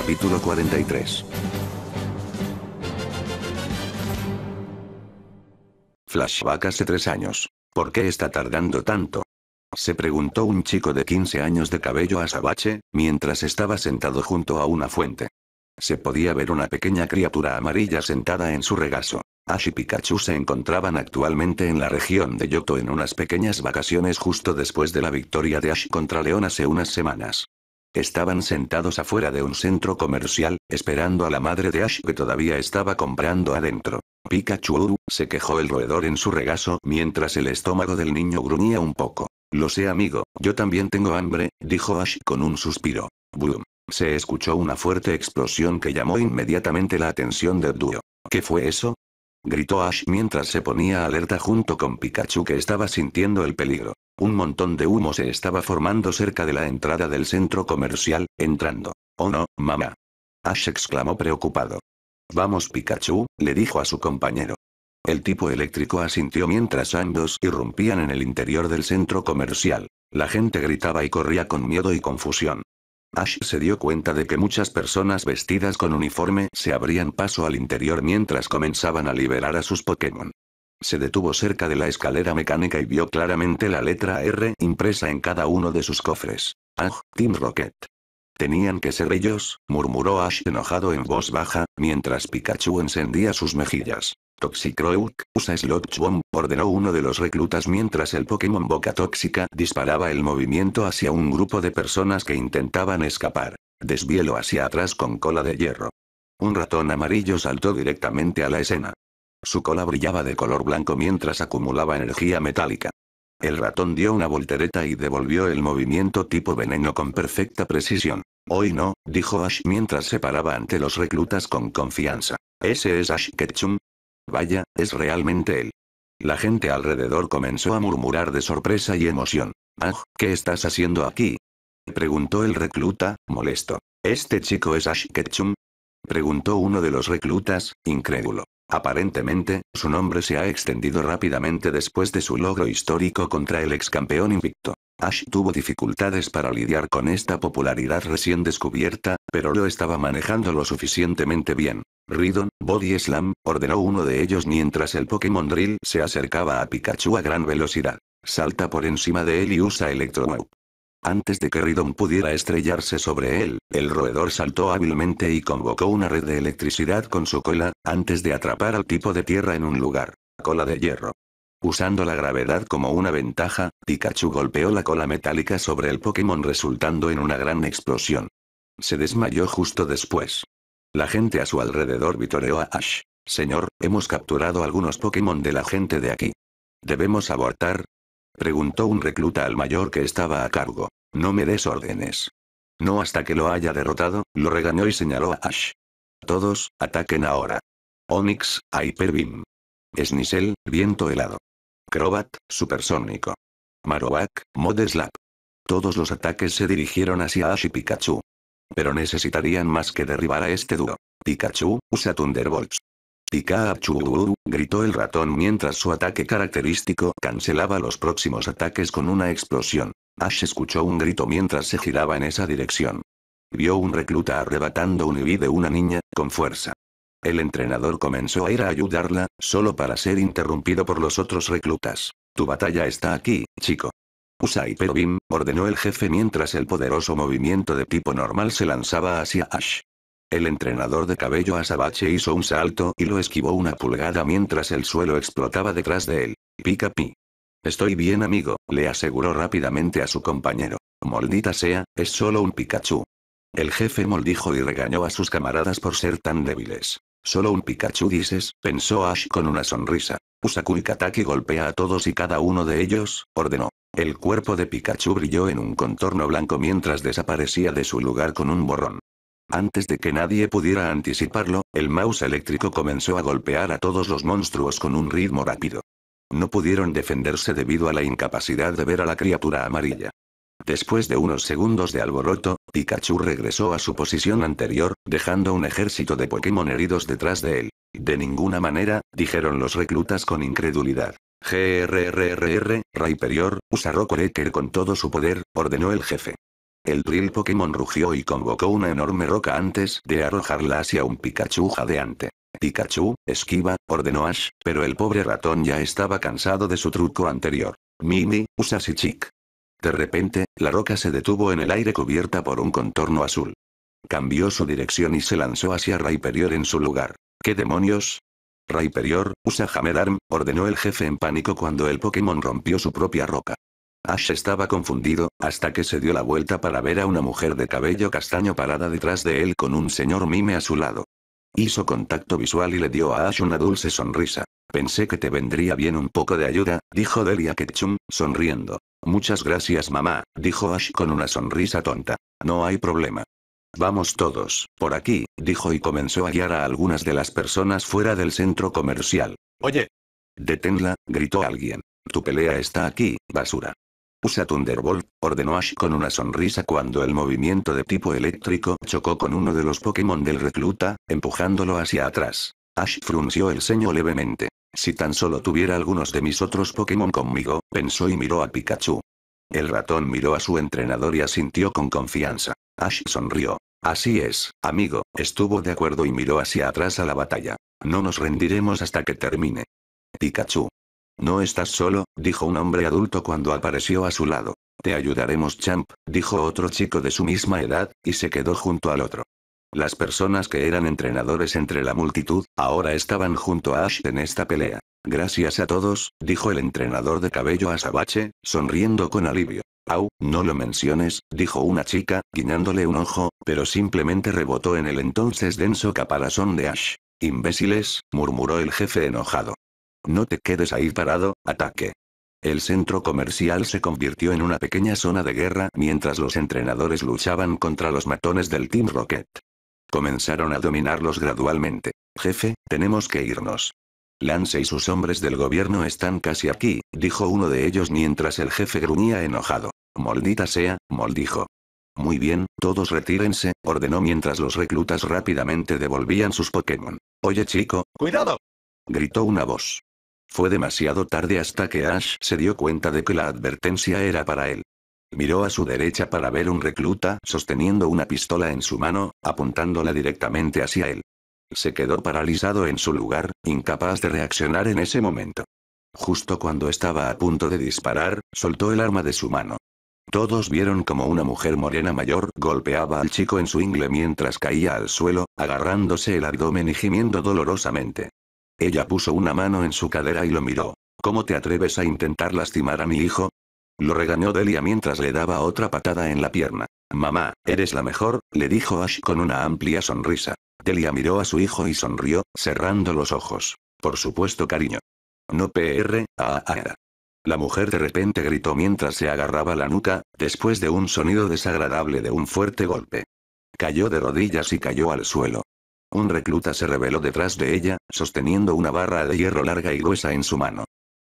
Capítulo 43. Flashback hace tres años. ¿Por qué está tardando tanto? Se preguntó un chico de 15 años de cabello azabache, mientras estaba sentado junto a una fuente. Se podía ver una pequeña criatura amarilla sentada en su regazo. Ash y Pikachu se encontraban actualmente en la región de Yoto en unas pequeñas vacaciones justo después de la victoria de Ash contra León hace unas semanas. Estaban sentados afuera de un centro comercial, esperando a la madre de Ash que todavía estaba comprando adentro. Pikachu, se quejó el roedor en su regazo mientras el estómago del niño gruñía un poco. Lo sé amigo, yo también tengo hambre, dijo Ash con un suspiro. Boom. Se escuchó una fuerte explosión que llamó inmediatamente la atención de dúo ¿Qué fue eso? gritó Ash mientras se ponía alerta junto con Pikachu que estaba sintiendo el peligro. Un montón de humo se estaba formando cerca de la entrada del centro comercial, entrando. Oh no, mamá. Ash exclamó preocupado. Vamos Pikachu, le dijo a su compañero. El tipo eléctrico asintió mientras ambos irrumpían en el interior del centro comercial. La gente gritaba y corría con miedo y confusión. Ash se dio cuenta de que muchas personas vestidas con uniforme se abrían paso al interior mientras comenzaban a liberar a sus Pokémon. Se detuvo cerca de la escalera mecánica y vio claramente la letra R impresa en cada uno de sus cofres. Ah, Team Rocket. Tenían que ser ellos, murmuró Ash enojado en voz baja, mientras Pikachu encendía sus mejillas. Toxicroak, usa Sludge Bomb, ordenó uno de los reclutas mientras el Pokémon Boca Tóxica disparaba el movimiento hacia un grupo de personas que intentaban escapar. Desvielo hacia atrás con cola de hierro. Un ratón amarillo saltó directamente a la escena. Su cola brillaba de color blanco mientras acumulaba energía metálica. El ratón dio una voltereta y devolvió el movimiento tipo veneno con perfecta precisión. Hoy no, dijo Ash mientras se paraba ante los reclutas con confianza. Ese es Ash Ketchum. Vaya, es realmente él. La gente alrededor comenzó a murmurar de sorpresa y emoción. Ah, ¿qué estás haciendo aquí? Preguntó el recluta, molesto. ¿Este chico es Ash Ketchum? Preguntó uno de los reclutas, incrédulo. Aparentemente, su nombre se ha extendido rápidamente después de su logro histórico contra el ex campeón invicto. Ash tuvo dificultades para lidiar con esta popularidad recién descubierta, pero lo estaba manejando lo suficientemente bien. Ridon, Body Slam, ordenó uno de ellos mientras el Pokémon Drill se acercaba a Pikachu a gran velocidad. Salta por encima de él y usa Electro antes de que Ridon pudiera estrellarse sobre él, el roedor saltó hábilmente y convocó una red de electricidad con su cola, antes de atrapar al tipo de tierra en un lugar. Cola de hierro. Usando la gravedad como una ventaja, Pikachu golpeó la cola metálica sobre el Pokémon resultando en una gran explosión. Se desmayó justo después. La gente a su alrededor vitoreó a Ash. Señor, hemos capturado algunos Pokémon de la gente de aquí. Debemos abortar, Preguntó un recluta al mayor que estaba a cargo. No me des órdenes. No hasta que lo haya derrotado, lo regañó y señaló a Ash. Todos, ataquen ahora. Onyx, Hyperbeam. Snisel, viento helado. Crobat, supersónico. Marowak, Modeslap. Slap. Todos los ataques se dirigieron hacia Ash y Pikachu. Pero necesitarían más que derribar a este dúo. Pikachu, usa Thunderbolts. Pikachu, gritó el ratón mientras su ataque característico cancelaba los próximos ataques con una explosión. Ash escuchó un grito mientras se giraba en esa dirección. Vio un recluta arrebatando un ibi de una niña, con fuerza. El entrenador comenzó a ir a ayudarla, solo para ser interrumpido por los otros reclutas. Tu batalla está aquí, chico. Usa y ordenó el jefe mientras el poderoso movimiento de tipo normal se lanzaba hacia Ash. El entrenador de cabello azabache hizo un salto y lo esquivó una pulgada mientras el suelo explotaba detrás de él. Pica Estoy bien amigo, le aseguró rápidamente a su compañero. Maldita sea, es solo un Pikachu. El jefe moldijo y regañó a sus camaradas por ser tan débiles. Solo un Pikachu dices, pensó Ash con una sonrisa. y Kataki golpea a todos y cada uno de ellos, ordenó. El cuerpo de Pikachu brilló en un contorno blanco mientras desaparecía de su lugar con un borrón. Antes de que nadie pudiera anticiparlo, el mouse eléctrico comenzó a golpear a todos los monstruos con un ritmo rápido. No pudieron defenderse debido a la incapacidad de ver a la criatura amarilla. Después de unos segundos de alboroto, Pikachu regresó a su posición anterior, dejando un ejército de Pokémon heridos detrás de él. De ninguna manera, dijeron los reclutas con incredulidad. GRRRR, Superior, usa Rocorecker con todo su poder, ordenó el jefe. El Drill Pokémon rugió y convocó una enorme roca antes de arrojarla hacia un Pikachu jadeante. Pikachu, esquiva, ordenó Ash, pero el pobre ratón ya estaba cansado de su truco anterior. Mimi, usa si De repente, la roca se detuvo en el aire cubierta por un contorno azul. Cambió su dirección y se lanzó hacia Rayperior en su lugar. ¿Qué demonios? Rayperior, usa Hammer Arm, ordenó el jefe en pánico cuando el Pokémon rompió su propia roca. Ash estaba confundido, hasta que se dio la vuelta para ver a una mujer de cabello castaño parada detrás de él con un señor mime a su lado. Hizo contacto visual y le dio a Ash una dulce sonrisa. Pensé que te vendría bien un poco de ayuda, dijo Delia Ketchum, sonriendo. Muchas gracias mamá, dijo Ash con una sonrisa tonta. No hay problema. Vamos todos, por aquí, dijo y comenzó a guiar a algunas de las personas fuera del centro comercial. Oye. Deténla, gritó alguien. Tu pelea está aquí, basura. Usa Thunderbolt, ordenó Ash con una sonrisa cuando el movimiento de tipo eléctrico chocó con uno de los Pokémon del recluta, empujándolo hacia atrás. Ash frunció el ceño levemente. Si tan solo tuviera algunos de mis otros Pokémon conmigo, pensó y miró a Pikachu. El ratón miró a su entrenador y asintió con confianza. Ash sonrió. Así es, amigo, estuvo de acuerdo y miró hacia atrás a la batalla. No nos rendiremos hasta que termine. Pikachu, no estás solo, dijo un hombre adulto cuando apareció a su lado. Te ayudaremos, Champ, dijo otro chico de su misma edad, y se quedó junto al otro. Las personas que eran entrenadores entre la multitud, ahora estaban junto a Ash en esta pelea. Gracias a todos, dijo el entrenador de cabello azabache, sonriendo con alivio. Au, no lo menciones, dijo una chica, guiñándole un ojo, pero simplemente rebotó en el entonces denso caparazón de Ash. Imbéciles, murmuró el jefe enojado. No te quedes ahí parado, ataque. El centro comercial se convirtió en una pequeña zona de guerra mientras los entrenadores luchaban contra los matones del Team Rocket. Comenzaron a dominarlos gradualmente. Jefe, tenemos que irnos. Lance y sus hombres del gobierno están casi aquí, dijo uno de ellos mientras el jefe gruñía enojado. Maldita sea, maldijo. Muy bien, todos retírense, ordenó mientras los reclutas rápidamente devolvían sus Pokémon. Oye chico, cuidado. Gritó una voz. Fue demasiado tarde hasta que Ash se dio cuenta de que la advertencia era para él. Miró a su derecha para ver un recluta sosteniendo una pistola en su mano, apuntándola directamente hacia él. Se quedó paralizado en su lugar, incapaz de reaccionar en ese momento. Justo cuando estaba a punto de disparar, soltó el arma de su mano. Todos vieron como una mujer morena mayor golpeaba al chico en su ingle mientras caía al suelo, agarrándose el abdomen y gimiendo dolorosamente. Ella puso una mano en su cadera y lo miró. ¿Cómo te atreves a intentar lastimar a mi hijo? Lo regañó Delia mientras le daba otra patada en la pierna. Mamá, eres la mejor, le dijo Ash con una amplia sonrisa. Delia miró a su hijo y sonrió, cerrando los ojos. Por supuesto, cariño. No PR, a La mujer de repente gritó mientras se agarraba la nuca, después de un sonido desagradable de un fuerte golpe. Cayó de rodillas y cayó al suelo. Un recluta se reveló detrás de ella, sosteniendo una barra de hierro larga y gruesa en su mano.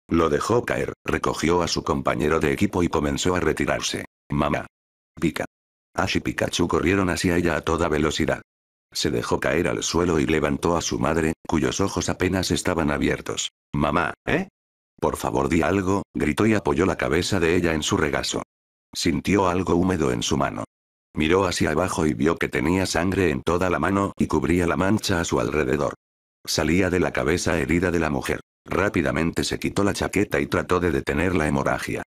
Lo dejó caer, recogió a su compañero de equipo y comenzó a retirarse. Mamá. Pica. Ash y Pikachu corrieron hacia ella a toda velocidad. Se dejó caer al suelo y levantó a su madre, cuyos ojos apenas estaban abiertos. Mamá, ¿eh? Por favor di algo, gritó y apoyó la cabeza de ella en su regazo. Sintió algo húmedo en su mano. Miró hacia abajo y vio que tenía sangre en toda la mano y cubría la mancha a su alrededor. Salía de la cabeza herida de la mujer. Rápidamente se quitó la chaqueta y trató de detener la hemorragia.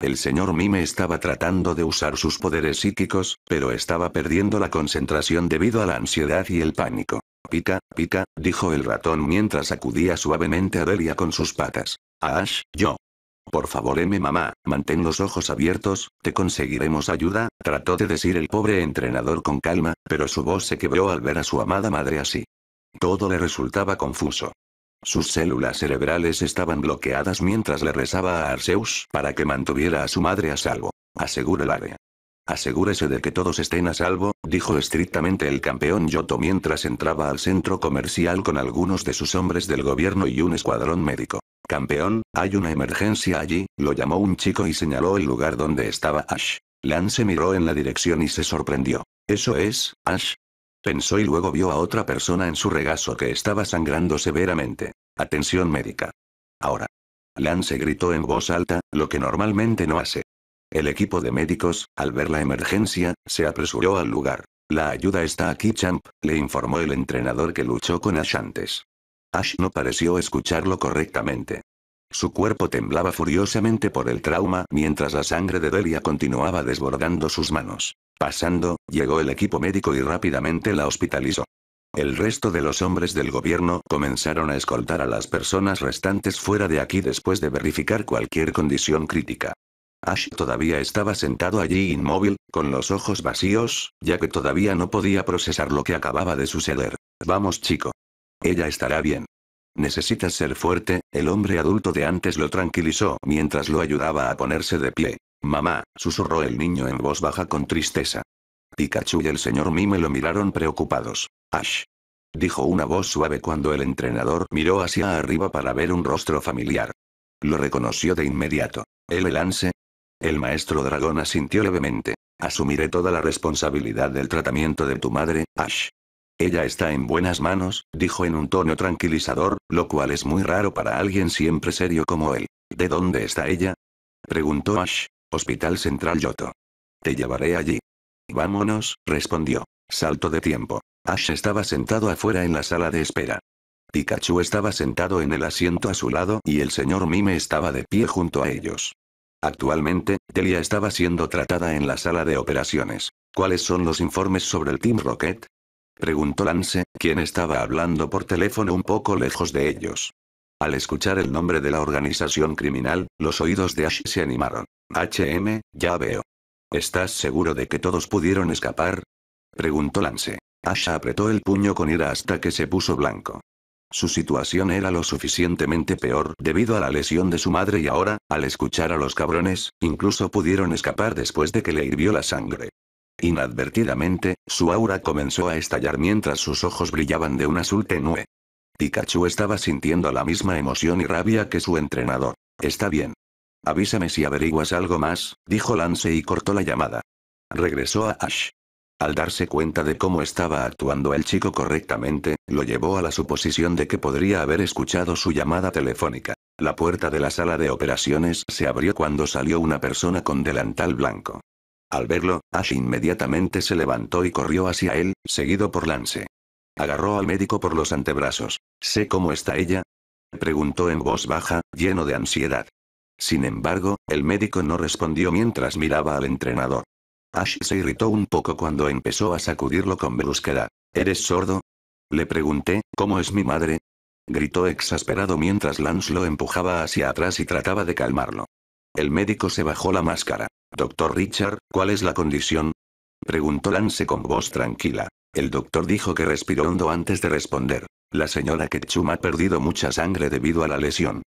El señor Mime estaba tratando de usar sus poderes psíquicos, pero estaba perdiendo la concentración debido a la ansiedad y el pánico. Pica, pica, dijo el ratón mientras sacudía suavemente a Delia con sus patas. Ash, yo. Por favor, M. Mamá, mantén los ojos abiertos, te conseguiremos ayuda, trató de decir el pobre entrenador con calma, pero su voz se quebró al ver a su amada madre así. Todo le resultaba confuso. Sus células cerebrales estaban bloqueadas mientras le rezaba a Arceus para que mantuviera a su madre a salvo. asegure el área. Asegúrese de que todos estén a salvo, dijo estrictamente el campeón Yoto mientras entraba al centro comercial con algunos de sus hombres del gobierno y un escuadrón médico campeón, hay una emergencia allí, lo llamó un chico y señaló el lugar donde estaba Ash. Lance miró en la dirección y se sorprendió. ¿Eso es, Ash? Pensó y luego vio a otra persona en su regazo que estaba sangrando severamente. Atención médica. Ahora. Lance gritó en voz alta, lo que normalmente no hace. El equipo de médicos, al ver la emergencia, se apresuró al lugar. La ayuda está aquí, Champ, le informó el entrenador que luchó con Ash antes. Ash no pareció escucharlo correctamente. Su cuerpo temblaba furiosamente por el trauma mientras la sangre de Delia continuaba desbordando sus manos. Pasando, llegó el equipo médico y rápidamente la hospitalizó. El resto de los hombres del gobierno comenzaron a escoltar a las personas restantes fuera de aquí después de verificar cualquier condición crítica. Ash todavía estaba sentado allí inmóvil, con los ojos vacíos, ya que todavía no podía procesar lo que acababa de suceder. Vamos chico. Ella estará bien. Necesitas ser fuerte, el hombre adulto de antes lo tranquilizó mientras lo ayudaba a ponerse de pie. Mamá, susurró el niño en voz baja con tristeza. Pikachu y el señor Mime lo miraron preocupados. Ash. Dijo una voz suave cuando el entrenador miró hacia arriba para ver un rostro familiar. Lo reconoció de inmediato. ¿El lance?» El maestro dragón asintió levemente. Asumiré toda la responsabilidad del tratamiento de tu madre, Ash. Ella está en buenas manos, dijo en un tono tranquilizador, lo cual es muy raro para alguien siempre serio como él. ¿De dónde está ella? preguntó Ash. Hospital Central Yoto. Te llevaré allí. Vámonos, respondió. Salto de tiempo. Ash estaba sentado afuera en la sala de espera. Pikachu estaba sentado en el asiento a su lado y el señor Mime estaba de pie junto a ellos. Actualmente, Delia estaba siendo tratada en la sala de operaciones. ¿Cuáles son los informes sobre el Team Rocket? Preguntó Lance, quien estaba hablando por teléfono un poco lejos de ellos. Al escuchar el nombre de la organización criminal, los oídos de Ash se animaron. HM, ya veo. ¿Estás seguro de que todos pudieron escapar? Preguntó Lance. Ash apretó el puño con ira hasta que se puso blanco. Su situación era lo suficientemente peor debido a la lesión de su madre y ahora, al escuchar a los cabrones, incluso pudieron escapar después de que le hirvió la sangre. Inadvertidamente, su aura comenzó a estallar mientras sus ojos brillaban de un azul tenue. Pikachu estaba sintiendo la misma emoción y rabia que su entrenador. Está bien. Avísame si averiguas algo más, dijo Lance y cortó la llamada. Regresó a Ash. Al darse cuenta de cómo estaba actuando el chico correctamente, lo llevó a la suposición de que podría haber escuchado su llamada telefónica. La puerta de la sala de operaciones se abrió cuando salió una persona con delantal blanco. Al verlo, Ash inmediatamente se levantó y corrió hacia él, seguido por Lance. Agarró al médico por los antebrazos. ¿Sé cómo está ella? Preguntó en voz baja, lleno de ansiedad. Sin embargo, el médico no respondió mientras miraba al entrenador. Ash se irritó un poco cuando empezó a sacudirlo con brusquedad. ¿Eres sordo? Le pregunté, ¿cómo es mi madre? Gritó exasperado mientras Lance lo empujaba hacia atrás y trataba de calmarlo. El médico se bajó la máscara. Doctor Richard, ¿cuál es la condición? Preguntó Lance con voz tranquila. El doctor dijo que respiró hondo antes de responder. La señora Ketchum ha perdido mucha sangre debido a la lesión.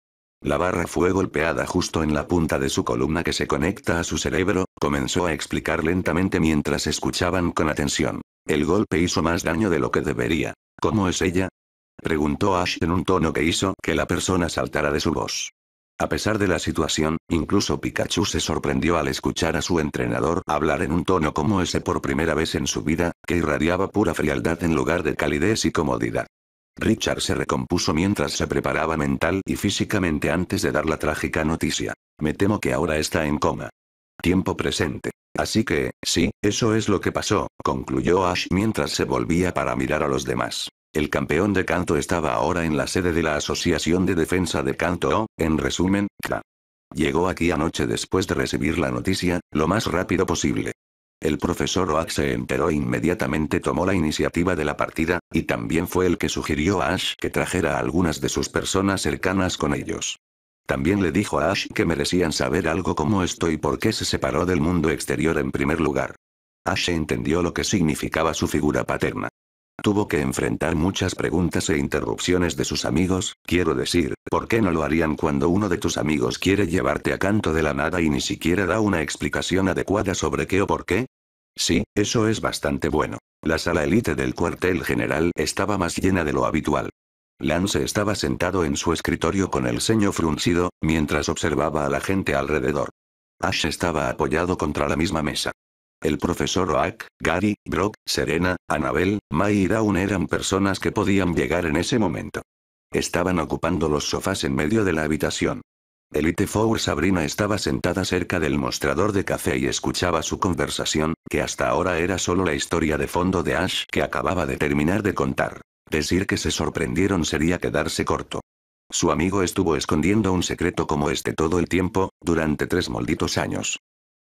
La barra fue golpeada justo en la punta de su columna que se conecta a su cerebro, comenzó a explicar lentamente mientras escuchaban con atención. El golpe hizo más daño de lo que debería. ¿Cómo es ella? Preguntó Ash en un tono que hizo que la persona saltara de su voz. A pesar de la situación, incluso Pikachu se sorprendió al escuchar a su entrenador hablar en un tono como ese por primera vez en su vida, que irradiaba pura frialdad en lugar de calidez y comodidad. Richard se recompuso mientras se preparaba mental y físicamente antes de dar la trágica noticia. Me temo que ahora está en coma. Tiempo presente. Así que, sí, eso es lo que pasó, concluyó Ash mientras se volvía para mirar a los demás. El campeón de canto estaba ahora en la sede de la Asociación de Defensa de Canto, o, en resumen, Llegó aquí anoche después de recibir la noticia, lo más rápido posible. El profesor Oak se enteró e inmediatamente tomó la iniciativa de la partida, y también fue el que sugirió a Ash que trajera a algunas de sus personas cercanas con ellos. También le dijo a Ash que merecían saber algo como esto y por qué se separó del mundo exterior en primer lugar. Ash entendió lo que significaba su figura paterna. Tuvo que enfrentar muchas preguntas e interrupciones de sus amigos, quiero decir, ¿por qué no lo harían cuando uno de tus amigos quiere llevarte a canto de la nada y ni siquiera da una explicación adecuada sobre qué o por qué? Sí, eso es bastante bueno. La sala élite del cuartel general estaba más llena de lo habitual. Lance estaba sentado en su escritorio con el ceño fruncido, mientras observaba a la gente alrededor. Ash estaba apoyado contra la misma mesa. El profesor Oak, Gary, Brock, Serena, Anabel, Mai y Dawn eran personas que podían llegar en ese momento. Estaban ocupando los sofás en medio de la habitación. Elite Four Sabrina estaba sentada cerca del mostrador de café y escuchaba su conversación, que hasta ahora era solo la historia de fondo de Ash que acababa de terminar de contar. Decir que se sorprendieron sería quedarse corto. Su amigo estuvo escondiendo un secreto como este todo el tiempo, durante tres malditos años.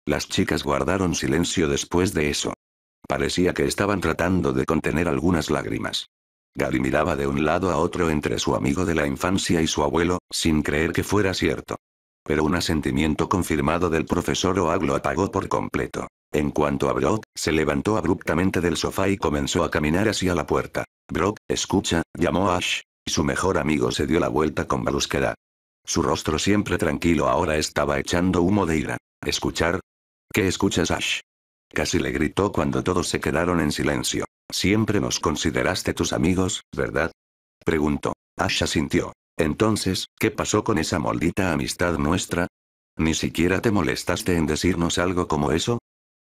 Las chicas guardaron silencio después de eso. Parecía que estaban tratando de contener algunas lágrimas. Gary miraba de un lado a otro entre su amigo de la infancia y su abuelo, sin creer que fuera cierto. Pero un asentimiento confirmado del profesor Oag lo apagó por completo. En cuanto a Brock, se levantó abruptamente del sofá y comenzó a caminar hacia la puerta. Brock, escucha, llamó Ash. Y su mejor amigo se dio la vuelta con brusquedad. Su rostro siempre tranquilo ahora estaba echando humo de ira. Escuchar, ¿Qué escuchas, Ash? Casi le gritó cuando todos se quedaron en silencio. Siempre nos consideraste tus amigos, ¿verdad? Preguntó. Ash asintió. Entonces, ¿qué pasó con esa maldita amistad nuestra? ¿Ni siquiera te molestaste en decirnos algo como eso?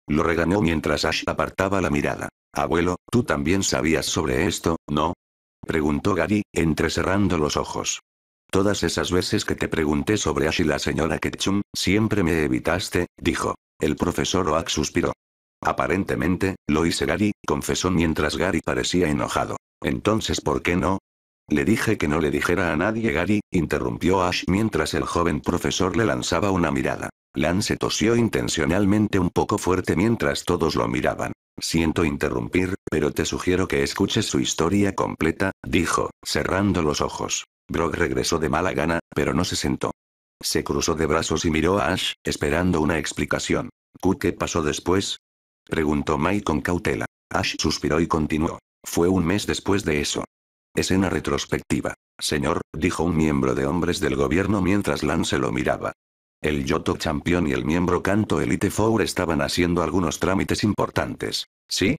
Lo regañó mientras Ash apartaba la mirada. Abuelo, tú también sabías sobre esto, ¿no? Preguntó Gary, entrecerrando los ojos. Todas esas veces que te pregunté sobre Ash y la señora Ketchum, siempre me evitaste, dijo. El profesor Oak suspiró. Aparentemente, lo hice Gary, confesó mientras Gary parecía enojado. Entonces, ¿por qué no? Le dije que no le dijera a nadie Gary, interrumpió Ash mientras el joven profesor le lanzaba una mirada. Lance tosió intencionalmente un poco fuerte mientras todos lo miraban. Siento interrumpir, pero te sugiero que escuches su historia completa, dijo, cerrando los ojos. Brock regresó de mala gana, pero no se sentó. Se cruzó de brazos y miró a Ash, esperando una explicación. ¿Qué pasó después? Preguntó Mai con cautela. Ash suspiró y continuó. Fue un mes después de eso. Escena retrospectiva. Señor, dijo un miembro de hombres del gobierno mientras Lance lo miraba. El Yoto Champion y el miembro Canto Elite Four estaban haciendo algunos trámites importantes. ¿Sí?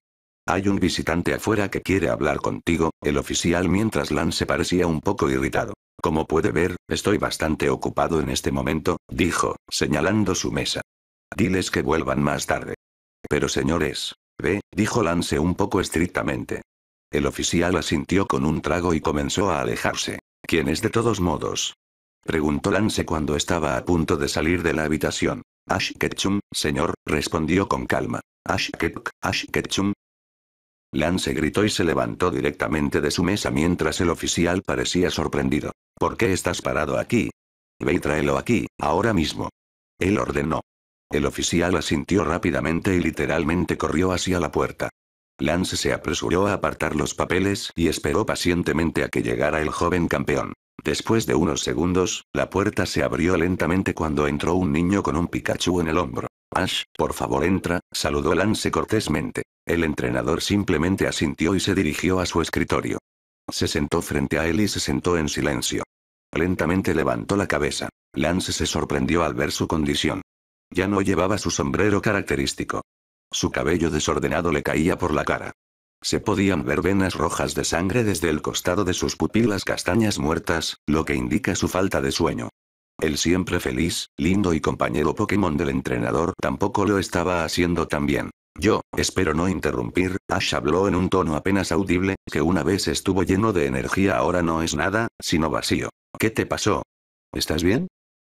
Hay un visitante afuera que quiere hablar contigo, el oficial mientras Lance parecía un poco irritado. Como puede ver, estoy bastante ocupado en este momento, dijo, señalando su mesa. Diles que vuelvan más tarde. Pero señores, ve, dijo Lance un poco estrictamente. El oficial asintió con un trago y comenzó a alejarse. ¿Quién es de todos modos? Preguntó Lance cuando estaba a punto de salir de la habitación. Ash Ketchum, señor, respondió con calma. Ash Ketchum, Lance gritó y se levantó directamente de su mesa mientras el oficial parecía sorprendido. ¿Por qué estás parado aquí? Ve y tráelo aquí, ahora mismo. Él ordenó. El oficial asintió rápidamente y literalmente corrió hacia la puerta. Lance se apresuró a apartar los papeles y esperó pacientemente a que llegara el joven campeón. Después de unos segundos, la puerta se abrió lentamente cuando entró un niño con un Pikachu en el hombro. Ash, por favor entra, saludó Lance cortésmente. El entrenador simplemente asintió y se dirigió a su escritorio. Se sentó frente a él y se sentó en silencio. Lentamente levantó la cabeza. Lance se sorprendió al ver su condición. Ya no llevaba su sombrero característico. Su cabello desordenado le caía por la cara. Se podían ver venas rojas de sangre desde el costado de sus pupilas castañas muertas, lo que indica su falta de sueño. El siempre feliz, lindo y compañero Pokémon del entrenador tampoco lo estaba haciendo tan bien. Yo, espero no interrumpir, Ash habló en un tono apenas audible, que una vez estuvo lleno de energía ahora no es nada, sino vacío. ¿Qué te pasó? ¿Estás bien?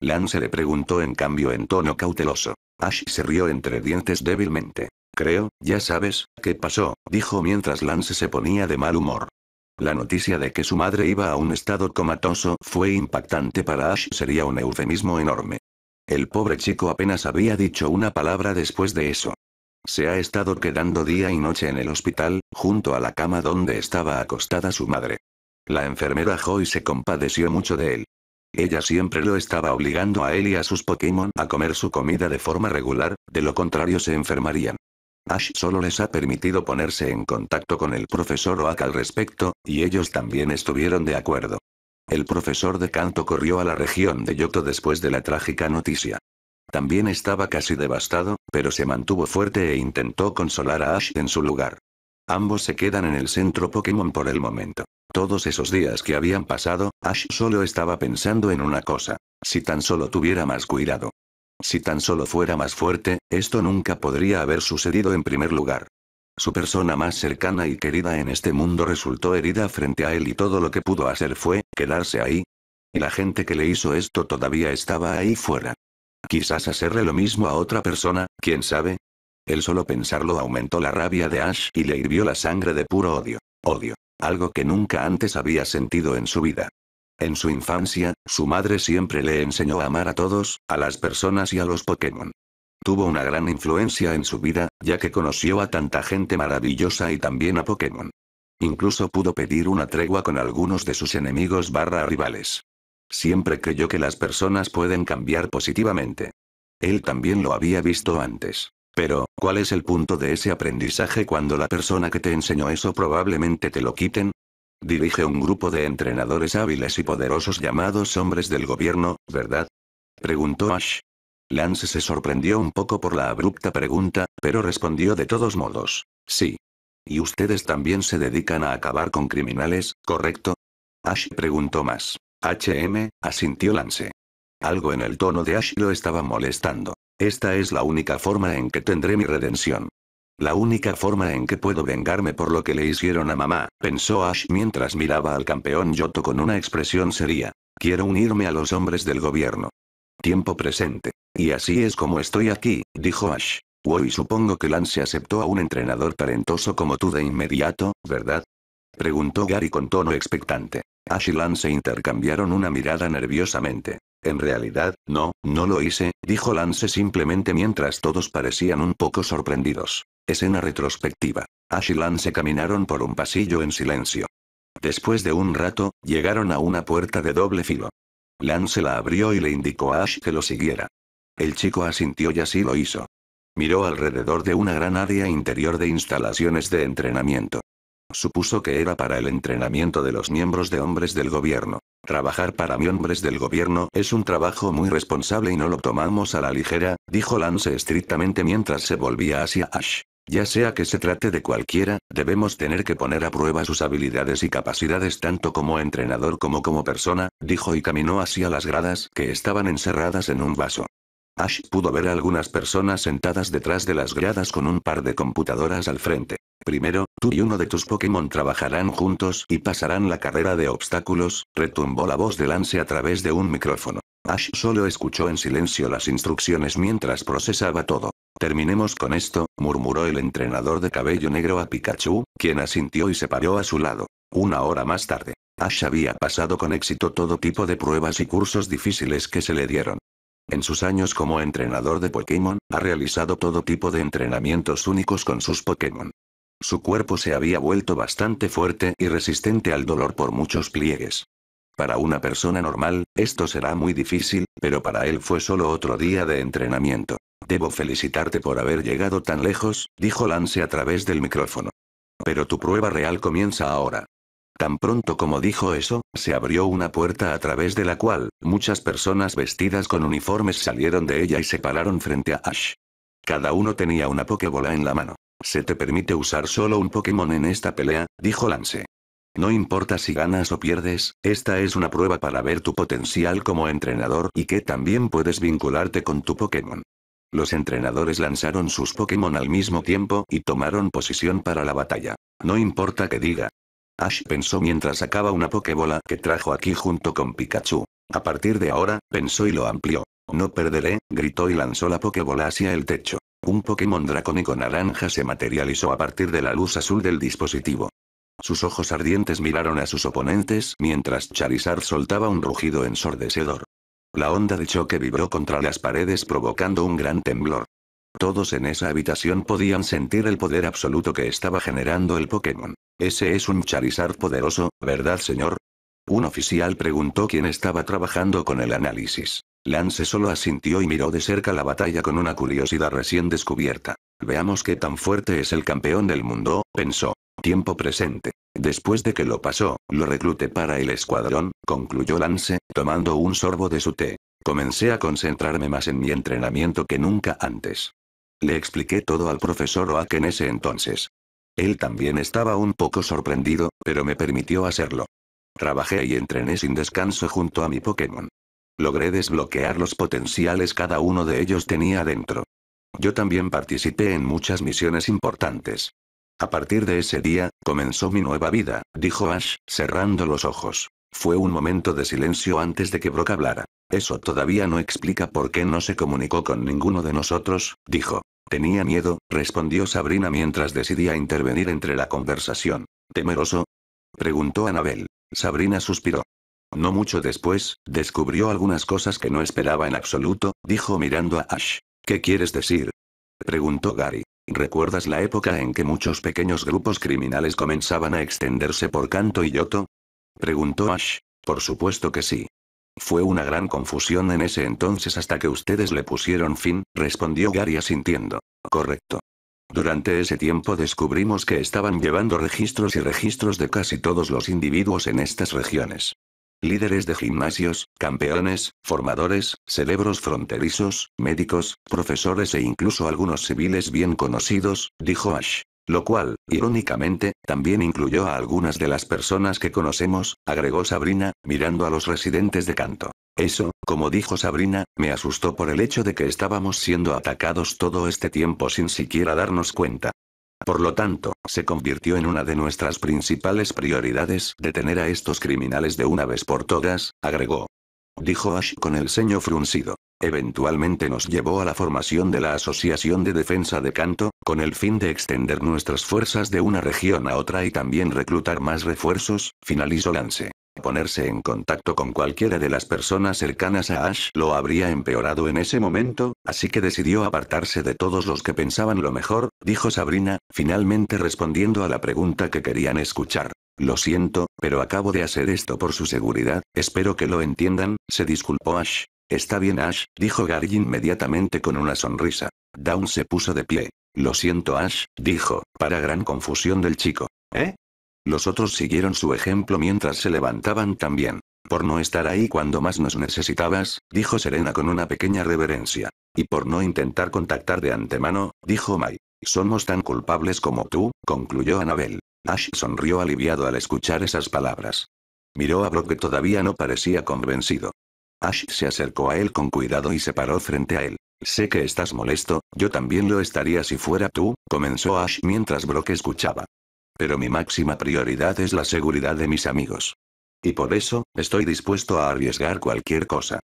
Lance le preguntó en cambio en tono cauteloso. Ash se rió entre dientes débilmente. Creo, ya sabes, qué pasó, dijo mientras Lance se ponía de mal humor. La noticia de que su madre iba a un estado comatoso fue impactante para Ash, sería un eufemismo enorme. El pobre chico apenas había dicho una palabra después de eso. Se ha estado quedando día y noche en el hospital, junto a la cama donde estaba acostada su madre. La enfermera Joy se compadeció mucho de él. Ella siempre lo estaba obligando a él y a sus Pokémon a comer su comida de forma regular, de lo contrario se enfermarían. Ash solo les ha permitido ponerse en contacto con el profesor Oak al respecto, y ellos también estuvieron de acuerdo. El profesor de canto corrió a la región de Yoto después de la trágica noticia. También estaba casi devastado, pero se mantuvo fuerte e intentó consolar a Ash en su lugar. Ambos se quedan en el centro Pokémon por el momento. Todos esos días que habían pasado, Ash solo estaba pensando en una cosa. Si tan solo tuviera más cuidado. Si tan solo fuera más fuerte, esto nunca podría haber sucedido en primer lugar. Su persona más cercana y querida en este mundo resultó herida frente a él y todo lo que pudo hacer fue, quedarse ahí. Y la gente que le hizo esto todavía estaba ahí fuera. Quizás hacerle lo mismo a otra persona, quién sabe. El solo pensarlo aumentó la rabia de Ash y le hirvió la sangre de puro odio. Odio algo que nunca antes había sentido en su vida. En su infancia, su madre siempre le enseñó a amar a todos, a las personas y a los Pokémon. Tuvo una gran influencia en su vida, ya que conoció a tanta gente maravillosa y también a Pokémon. Incluso pudo pedir una tregua con algunos de sus enemigos barra rivales. Siempre creyó que las personas pueden cambiar positivamente. Él también lo había visto antes. Pero, ¿cuál es el punto de ese aprendizaje cuando la persona que te enseñó eso probablemente te lo quiten? Dirige un grupo de entrenadores hábiles y poderosos llamados hombres del gobierno, ¿verdad? Preguntó Ash. Lance se sorprendió un poco por la abrupta pregunta, pero respondió de todos modos. Sí. Y ustedes también se dedican a acabar con criminales, ¿correcto? Ash preguntó más. HM, asintió Lance. Algo en el tono de Ash lo estaba molestando. Esta es la única forma en que tendré mi redención. La única forma en que puedo vengarme por lo que le hicieron a mamá, pensó Ash mientras miraba al campeón Yoto con una expresión seria. Quiero unirme a los hombres del gobierno. Tiempo presente. Y así es como estoy aquí, dijo Ash. Wow, supongo que Lance aceptó a un entrenador talentoso como tú de inmediato, ¿verdad? Preguntó Gary con tono expectante. Ash y Lance intercambiaron una mirada nerviosamente. En realidad, no, no lo hice, dijo Lance simplemente mientras todos parecían un poco sorprendidos. Escena retrospectiva. Ash y Lance caminaron por un pasillo en silencio. Después de un rato, llegaron a una puerta de doble filo. Lance la abrió y le indicó a Ash que lo siguiera. El chico asintió y así lo hizo. Miró alrededor de una gran área interior de instalaciones de entrenamiento. Supuso que era para el entrenamiento de los miembros de hombres del gobierno. Trabajar para miembros del gobierno es un trabajo muy responsable y no lo tomamos a la ligera, dijo Lance estrictamente mientras se volvía hacia Ash. Ya sea que se trate de cualquiera, debemos tener que poner a prueba sus habilidades y capacidades tanto como entrenador como como persona, dijo y caminó hacia las gradas que estaban encerradas en un vaso. Ash pudo ver a algunas personas sentadas detrás de las gradas con un par de computadoras al frente. Primero, tú y uno de tus Pokémon trabajarán juntos y pasarán la carrera de obstáculos, retumbó la voz de Lance a través de un micrófono. Ash solo escuchó en silencio las instrucciones mientras procesaba todo. Terminemos con esto, murmuró el entrenador de cabello negro a Pikachu, quien asintió y se paró a su lado. Una hora más tarde, Ash había pasado con éxito todo tipo de pruebas y cursos difíciles que se le dieron. En sus años como entrenador de Pokémon, ha realizado todo tipo de entrenamientos únicos con sus Pokémon. Su cuerpo se había vuelto bastante fuerte y resistente al dolor por muchos pliegues. Para una persona normal, esto será muy difícil, pero para él fue solo otro día de entrenamiento. Debo felicitarte por haber llegado tan lejos, dijo Lance a través del micrófono. Pero tu prueba real comienza ahora. Tan pronto como dijo eso, se abrió una puerta a través de la cual, muchas personas vestidas con uniformes salieron de ella y se pararon frente a Ash. Cada uno tenía una pokebola en la mano. Se te permite usar solo un Pokémon en esta pelea, dijo Lance. No importa si ganas o pierdes, esta es una prueba para ver tu potencial como entrenador y que también puedes vincularte con tu Pokémon. Los entrenadores lanzaron sus Pokémon al mismo tiempo y tomaron posición para la batalla. No importa que diga. Ash pensó mientras sacaba una Pokébola que trajo aquí junto con Pikachu. A partir de ahora, pensó y lo amplió. No perderé, gritó y lanzó la Pokébola hacia el techo. Un Pokémon dracónico naranja se materializó a partir de la luz azul del dispositivo. Sus ojos ardientes miraron a sus oponentes mientras Charizard soltaba un rugido ensordecedor. La onda de choque vibró contra las paredes provocando un gran temblor. Todos en esa habitación podían sentir el poder absoluto que estaba generando el Pokémon. Ese es un Charizard poderoso, ¿verdad señor? Un oficial preguntó quién estaba trabajando con el análisis. Lance solo asintió y miró de cerca la batalla con una curiosidad recién descubierta. Veamos qué tan fuerte es el campeón del mundo, pensó. Tiempo presente. Después de que lo pasó, lo recluté para el escuadrón, concluyó Lance, tomando un sorbo de su té. Comencé a concentrarme más en mi entrenamiento que nunca antes. Le expliqué todo al profesor Oak en ese entonces. Él también estaba un poco sorprendido, pero me permitió hacerlo. Trabajé y entrené sin descanso junto a mi Pokémon. Logré desbloquear los potenciales cada uno de ellos tenía dentro. Yo también participé en muchas misiones importantes. A partir de ese día, comenzó mi nueva vida, dijo Ash, cerrando los ojos. Fue un momento de silencio antes de que Brock hablara. Eso todavía no explica por qué no se comunicó con ninguno de nosotros, dijo. Tenía miedo, respondió Sabrina mientras decidía intervenir entre la conversación. ¿Temeroso? Preguntó Anabel. Sabrina suspiró. No mucho después, descubrió algunas cosas que no esperaba en absoluto, dijo mirando a Ash. ¿Qué quieres decir? Preguntó Gary. ¿Recuerdas la época en que muchos pequeños grupos criminales comenzaban a extenderse por Canto y Yoto? Preguntó Ash. Por supuesto que sí. Fue una gran confusión en ese entonces hasta que ustedes le pusieron fin, respondió Gary asintiendo. Correcto. Durante ese tiempo descubrimos que estaban llevando registros y registros de casi todos los individuos en estas regiones. Líderes de gimnasios, campeones, formadores, cerebros fronterizos, médicos, profesores e incluso algunos civiles bien conocidos, dijo Ash. Lo cual, irónicamente, también incluyó a algunas de las personas que conocemos, agregó Sabrina, mirando a los residentes de Canto. Eso, como dijo Sabrina, me asustó por el hecho de que estábamos siendo atacados todo este tiempo sin siquiera darnos cuenta. Por lo tanto, se convirtió en una de nuestras principales prioridades detener a estos criminales de una vez por todas, agregó. Dijo Ash con el ceño fruncido. Eventualmente nos llevó a la formación de la Asociación de Defensa de Canto, con el fin de extender nuestras fuerzas de una región a otra y también reclutar más refuerzos, finalizó Lance. Ponerse en contacto con cualquiera de las personas cercanas a Ash lo habría empeorado en ese momento, así que decidió apartarse de todos los que pensaban lo mejor, dijo Sabrina, finalmente respondiendo a la pregunta que querían escuchar. Lo siento, pero acabo de hacer esto por su seguridad, espero que lo entiendan, se disculpó Ash. Está bien Ash, dijo Gary inmediatamente con una sonrisa. Down se puso de pie. Lo siento Ash, dijo, para gran confusión del chico. ¿Eh? Los otros siguieron su ejemplo mientras se levantaban también. Por no estar ahí cuando más nos necesitabas, dijo Serena con una pequeña reverencia. Y por no intentar contactar de antemano, dijo Mai. Somos tan culpables como tú, concluyó Anabel. Ash sonrió aliviado al escuchar esas palabras. Miró a Brock que todavía no parecía convencido. Ash se acercó a él con cuidado y se paró frente a él. Sé que estás molesto, yo también lo estaría si fuera tú, comenzó Ash mientras Brock escuchaba. Pero mi máxima prioridad es la seguridad de mis amigos. Y por eso, estoy dispuesto a arriesgar cualquier cosa.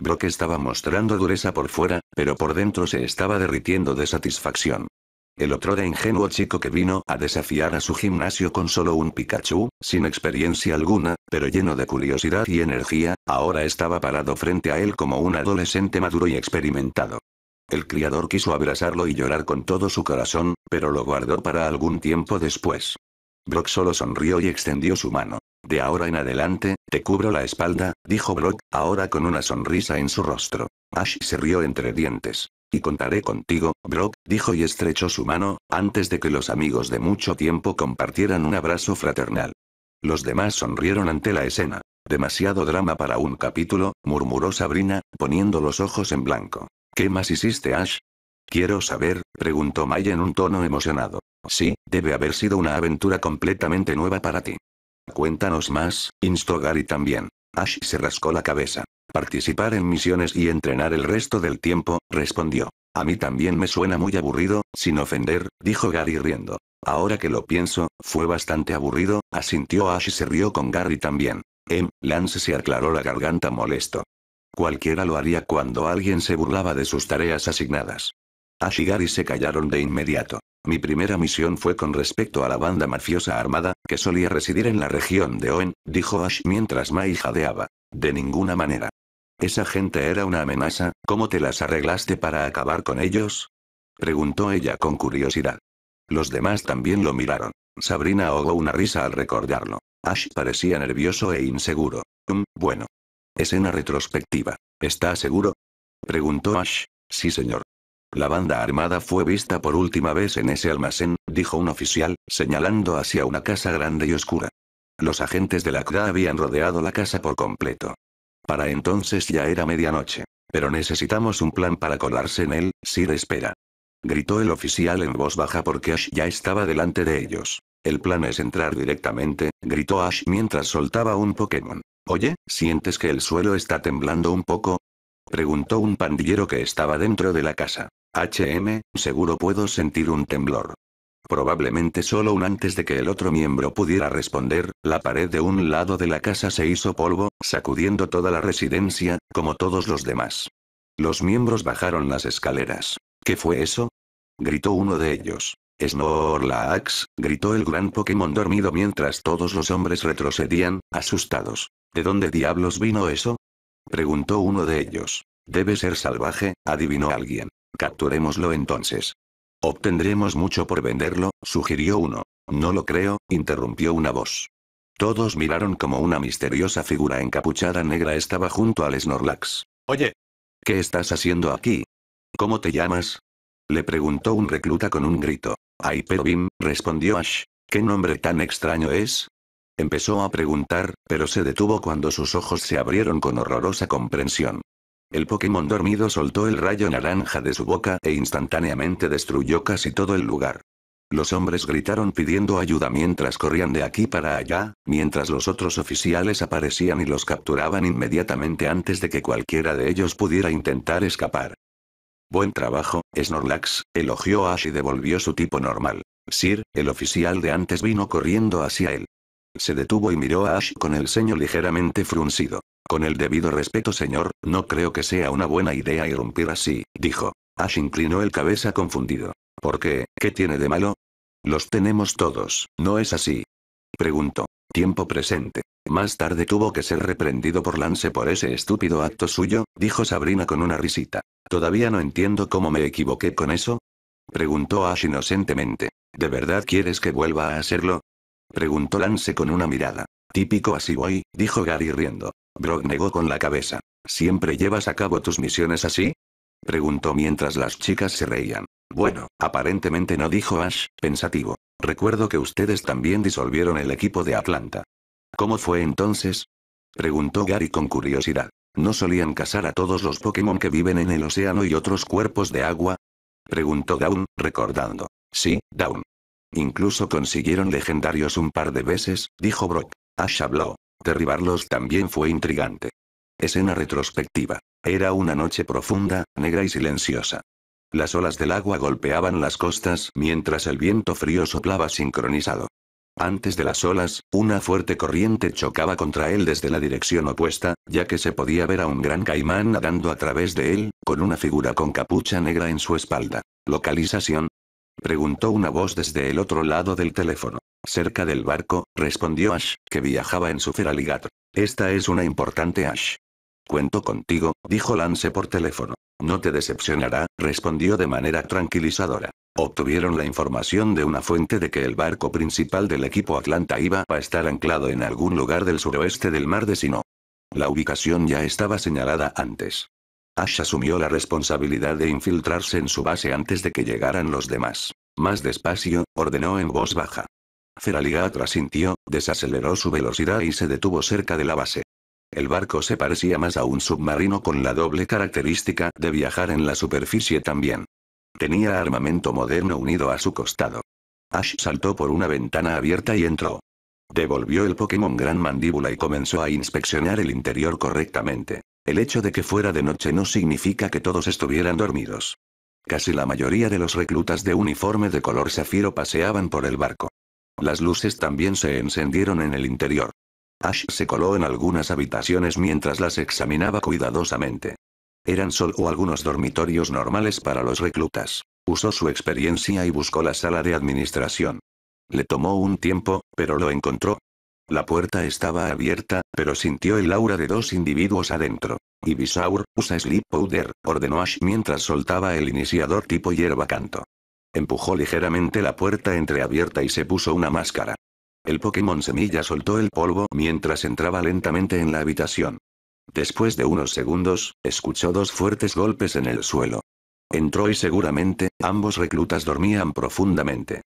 Brock estaba mostrando dureza por fuera, pero por dentro se estaba derritiendo de satisfacción. El otro de ingenuo chico que vino a desafiar a su gimnasio con solo un Pikachu, sin experiencia alguna, pero lleno de curiosidad y energía, ahora estaba parado frente a él como un adolescente maduro y experimentado. El criador quiso abrazarlo y llorar con todo su corazón, pero lo guardó para algún tiempo después. Brock solo sonrió y extendió su mano. De ahora en adelante, te cubro la espalda, dijo Brock, ahora con una sonrisa en su rostro. Ash se rió entre dientes. Y contaré contigo, Brock, dijo y estrechó su mano, antes de que los amigos de mucho tiempo compartieran un abrazo fraternal. Los demás sonrieron ante la escena. Demasiado drama para un capítulo, murmuró Sabrina, poniendo los ojos en blanco. ¿Qué más hiciste, Ash? Quiero saber, preguntó Maya en un tono emocionado. Sí, debe haber sido una aventura completamente nueva para ti. Cuéntanos más, instó Gary también. Ash se rascó la cabeza participar en misiones y entrenar el resto del tiempo, respondió. A mí también me suena muy aburrido, sin ofender, dijo Gary riendo. Ahora que lo pienso, fue bastante aburrido, asintió Ash y se rió con Gary también. Em, Lance se aclaró la garganta molesto. Cualquiera lo haría cuando alguien se burlaba de sus tareas asignadas. Ash y Gary se callaron de inmediato. Mi primera misión fue con respecto a la banda mafiosa armada, que solía residir en la región de Owen, dijo Ash mientras Mai jadeaba. De ninguna manera. ¿Esa gente era una amenaza? ¿Cómo te las arreglaste para acabar con ellos? Preguntó ella con curiosidad. Los demás también lo miraron. Sabrina ahogó una risa al recordarlo. Ash parecía nervioso e inseguro. Mm, bueno. Escena retrospectiva. ¿Está seguro? Preguntó Ash. Sí, señor. La banda armada fue vista por última vez en ese almacén, dijo un oficial, señalando hacia una casa grande y oscura. Los agentes de la CDA habían rodeado la casa por completo. Para entonces ya era medianoche. Pero necesitamos un plan para colarse en él, Sir espera. Gritó el oficial en voz baja porque Ash ya estaba delante de ellos. El plan es entrar directamente, gritó Ash mientras soltaba un Pokémon. Oye, ¿sientes que el suelo está temblando un poco? Preguntó un pandillero que estaba dentro de la casa. HM, seguro puedo sentir un temblor. Probablemente solo un antes de que el otro miembro pudiera responder, la pared de un lado de la casa se hizo polvo, sacudiendo toda la residencia, como todos los demás. Los miembros bajaron las escaleras. ¿Qué fue eso? gritó uno de ellos. Snorlax, gritó el gran Pokémon dormido mientras todos los hombres retrocedían, asustados. ¿De dónde diablos vino eso? preguntó uno de ellos. Debe ser salvaje, adivinó alguien. Capturémoslo entonces. Obtendremos mucho por venderlo, sugirió uno. No lo creo, interrumpió una voz. Todos miraron como una misteriosa figura encapuchada negra estaba junto al Snorlax. Oye. ¿Qué estás haciendo aquí? ¿Cómo te llamas? Le preguntó un recluta con un grito. Ay, Bim, respondió Ash. ¿Qué nombre tan extraño es? Empezó a preguntar, pero se detuvo cuando sus ojos se abrieron con horrorosa comprensión. El Pokémon dormido soltó el rayo naranja de su boca e instantáneamente destruyó casi todo el lugar. Los hombres gritaron pidiendo ayuda mientras corrían de aquí para allá, mientras los otros oficiales aparecían y los capturaban inmediatamente antes de que cualquiera de ellos pudiera intentar escapar. Buen trabajo, Snorlax, elogió Ash y devolvió su tipo normal. Sir, el oficial de antes vino corriendo hacia él. Se detuvo y miró a Ash con el ceño ligeramente fruncido. Con el debido respeto señor, no creo que sea una buena idea irrumpir así, dijo. Ash inclinó el cabeza confundido. ¿Por qué? ¿Qué tiene de malo? Los tenemos todos, ¿no es así? Preguntó. Tiempo presente. Más tarde tuvo que ser reprendido por Lance por ese estúpido acto suyo, dijo Sabrina con una risita. Todavía no entiendo cómo me equivoqué con eso, preguntó Ash inocentemente. ¿De verdad quieres que vuelva a hacerlo? preguntó Lance con una mirada. Típico así voy, dijo Gary riendo. Brock negó con la cabeza. ¿Siempre llevas a cabo tus misiones así? Preguntó mientras las chicas se reían. Bueno, aparentemente no dijo Ash, pensativo. Recuerdo que ustedes también disolvieron el equipo de Atlanta. ¿Cómo fue entonces? Preguntó Gary con curiosidad. ¿No solían cazar a todos los Pokémon que viven en el océano y otros cuerpos de agua? Preguntó Dawn, recordando. Sí, Dawn. Incluso consiguieron legendarios un par de veces, dijo Brock. Ash habló. Derribarlos también fue intrigante. Escena retrospectiva. Era una noche profunda, negra y silenciosa. Las olas del agua golpeaban las costas mientras el viento frío soplaba sincronizado. Antes de las olas, una fuerte corriente chocaba contra él desde la dirección opuesta, ya que se podía ver a un gran caimán nadando a través de él, con una figura con capucha negra en su espalda. ¿Localización? Preguntó una voz desde el otro lado del teléfono. Cerca del barco, respondió Ash, que viajaba en su Feraligato. Esta es una importante Ash. Cuento contigo, dijo Lance por teléfono. No te decepcionará, respondió de manera tranquilizadora. Obtuvieron la información de una fuente de que el barco principal del equipo Atlanta iba a estar anclado en algún lugar del suroeste del mar de Sino. La ubicación ya estaba señalada antes. Ash asumió la responsabilidad de infiltrarse en su base antes de que llegaran los demás. Más despacio, ordenó en voz baja. Feraliga trasintió, desaceleró su velocidad y se detuvo cerca de la base. El barco se parecía más a un submarino con la doble característica de viajar en la superficie también. Tenía armamento moderno unido a su costado. Ash saltó por una ventana abierta y entró. Devolvió el Pokémon Gran Mandíbula y comenzó a inspeccionar el interior correctamente. El hecho de que fuera de noche no significa que todos estuvieran dormidos. Casi la mayoría de los reclutas de uniforme de color zafiro paseaban por el barco. Las luces también se encendieron en el interior. Ash se coló en algunas habitaciones mientras las examinaba cuidadosamente. Eran solo algunos dormitorios normales para los reclutas. Usó su experiencia y buscó la sala de administración. Le tomó un tiempo, pero lo encontró. La puerta estaba abierta, pero sintió el aura de dos individuos adentro. Bisaur usa sleep powder, ordenó Ash mientras soltaba el iniciador tipo hierba canto. Empujó ligeramente la puerta entreabierta y se puso una máscara. El Pokémon Semilla soltó el polvo mientras entraba lentamente en la habitación. Después de unos segundos, escuchó dos fuertes golpes en el suelo. Entró y seguramente, ambos reclutas dormían profundamente.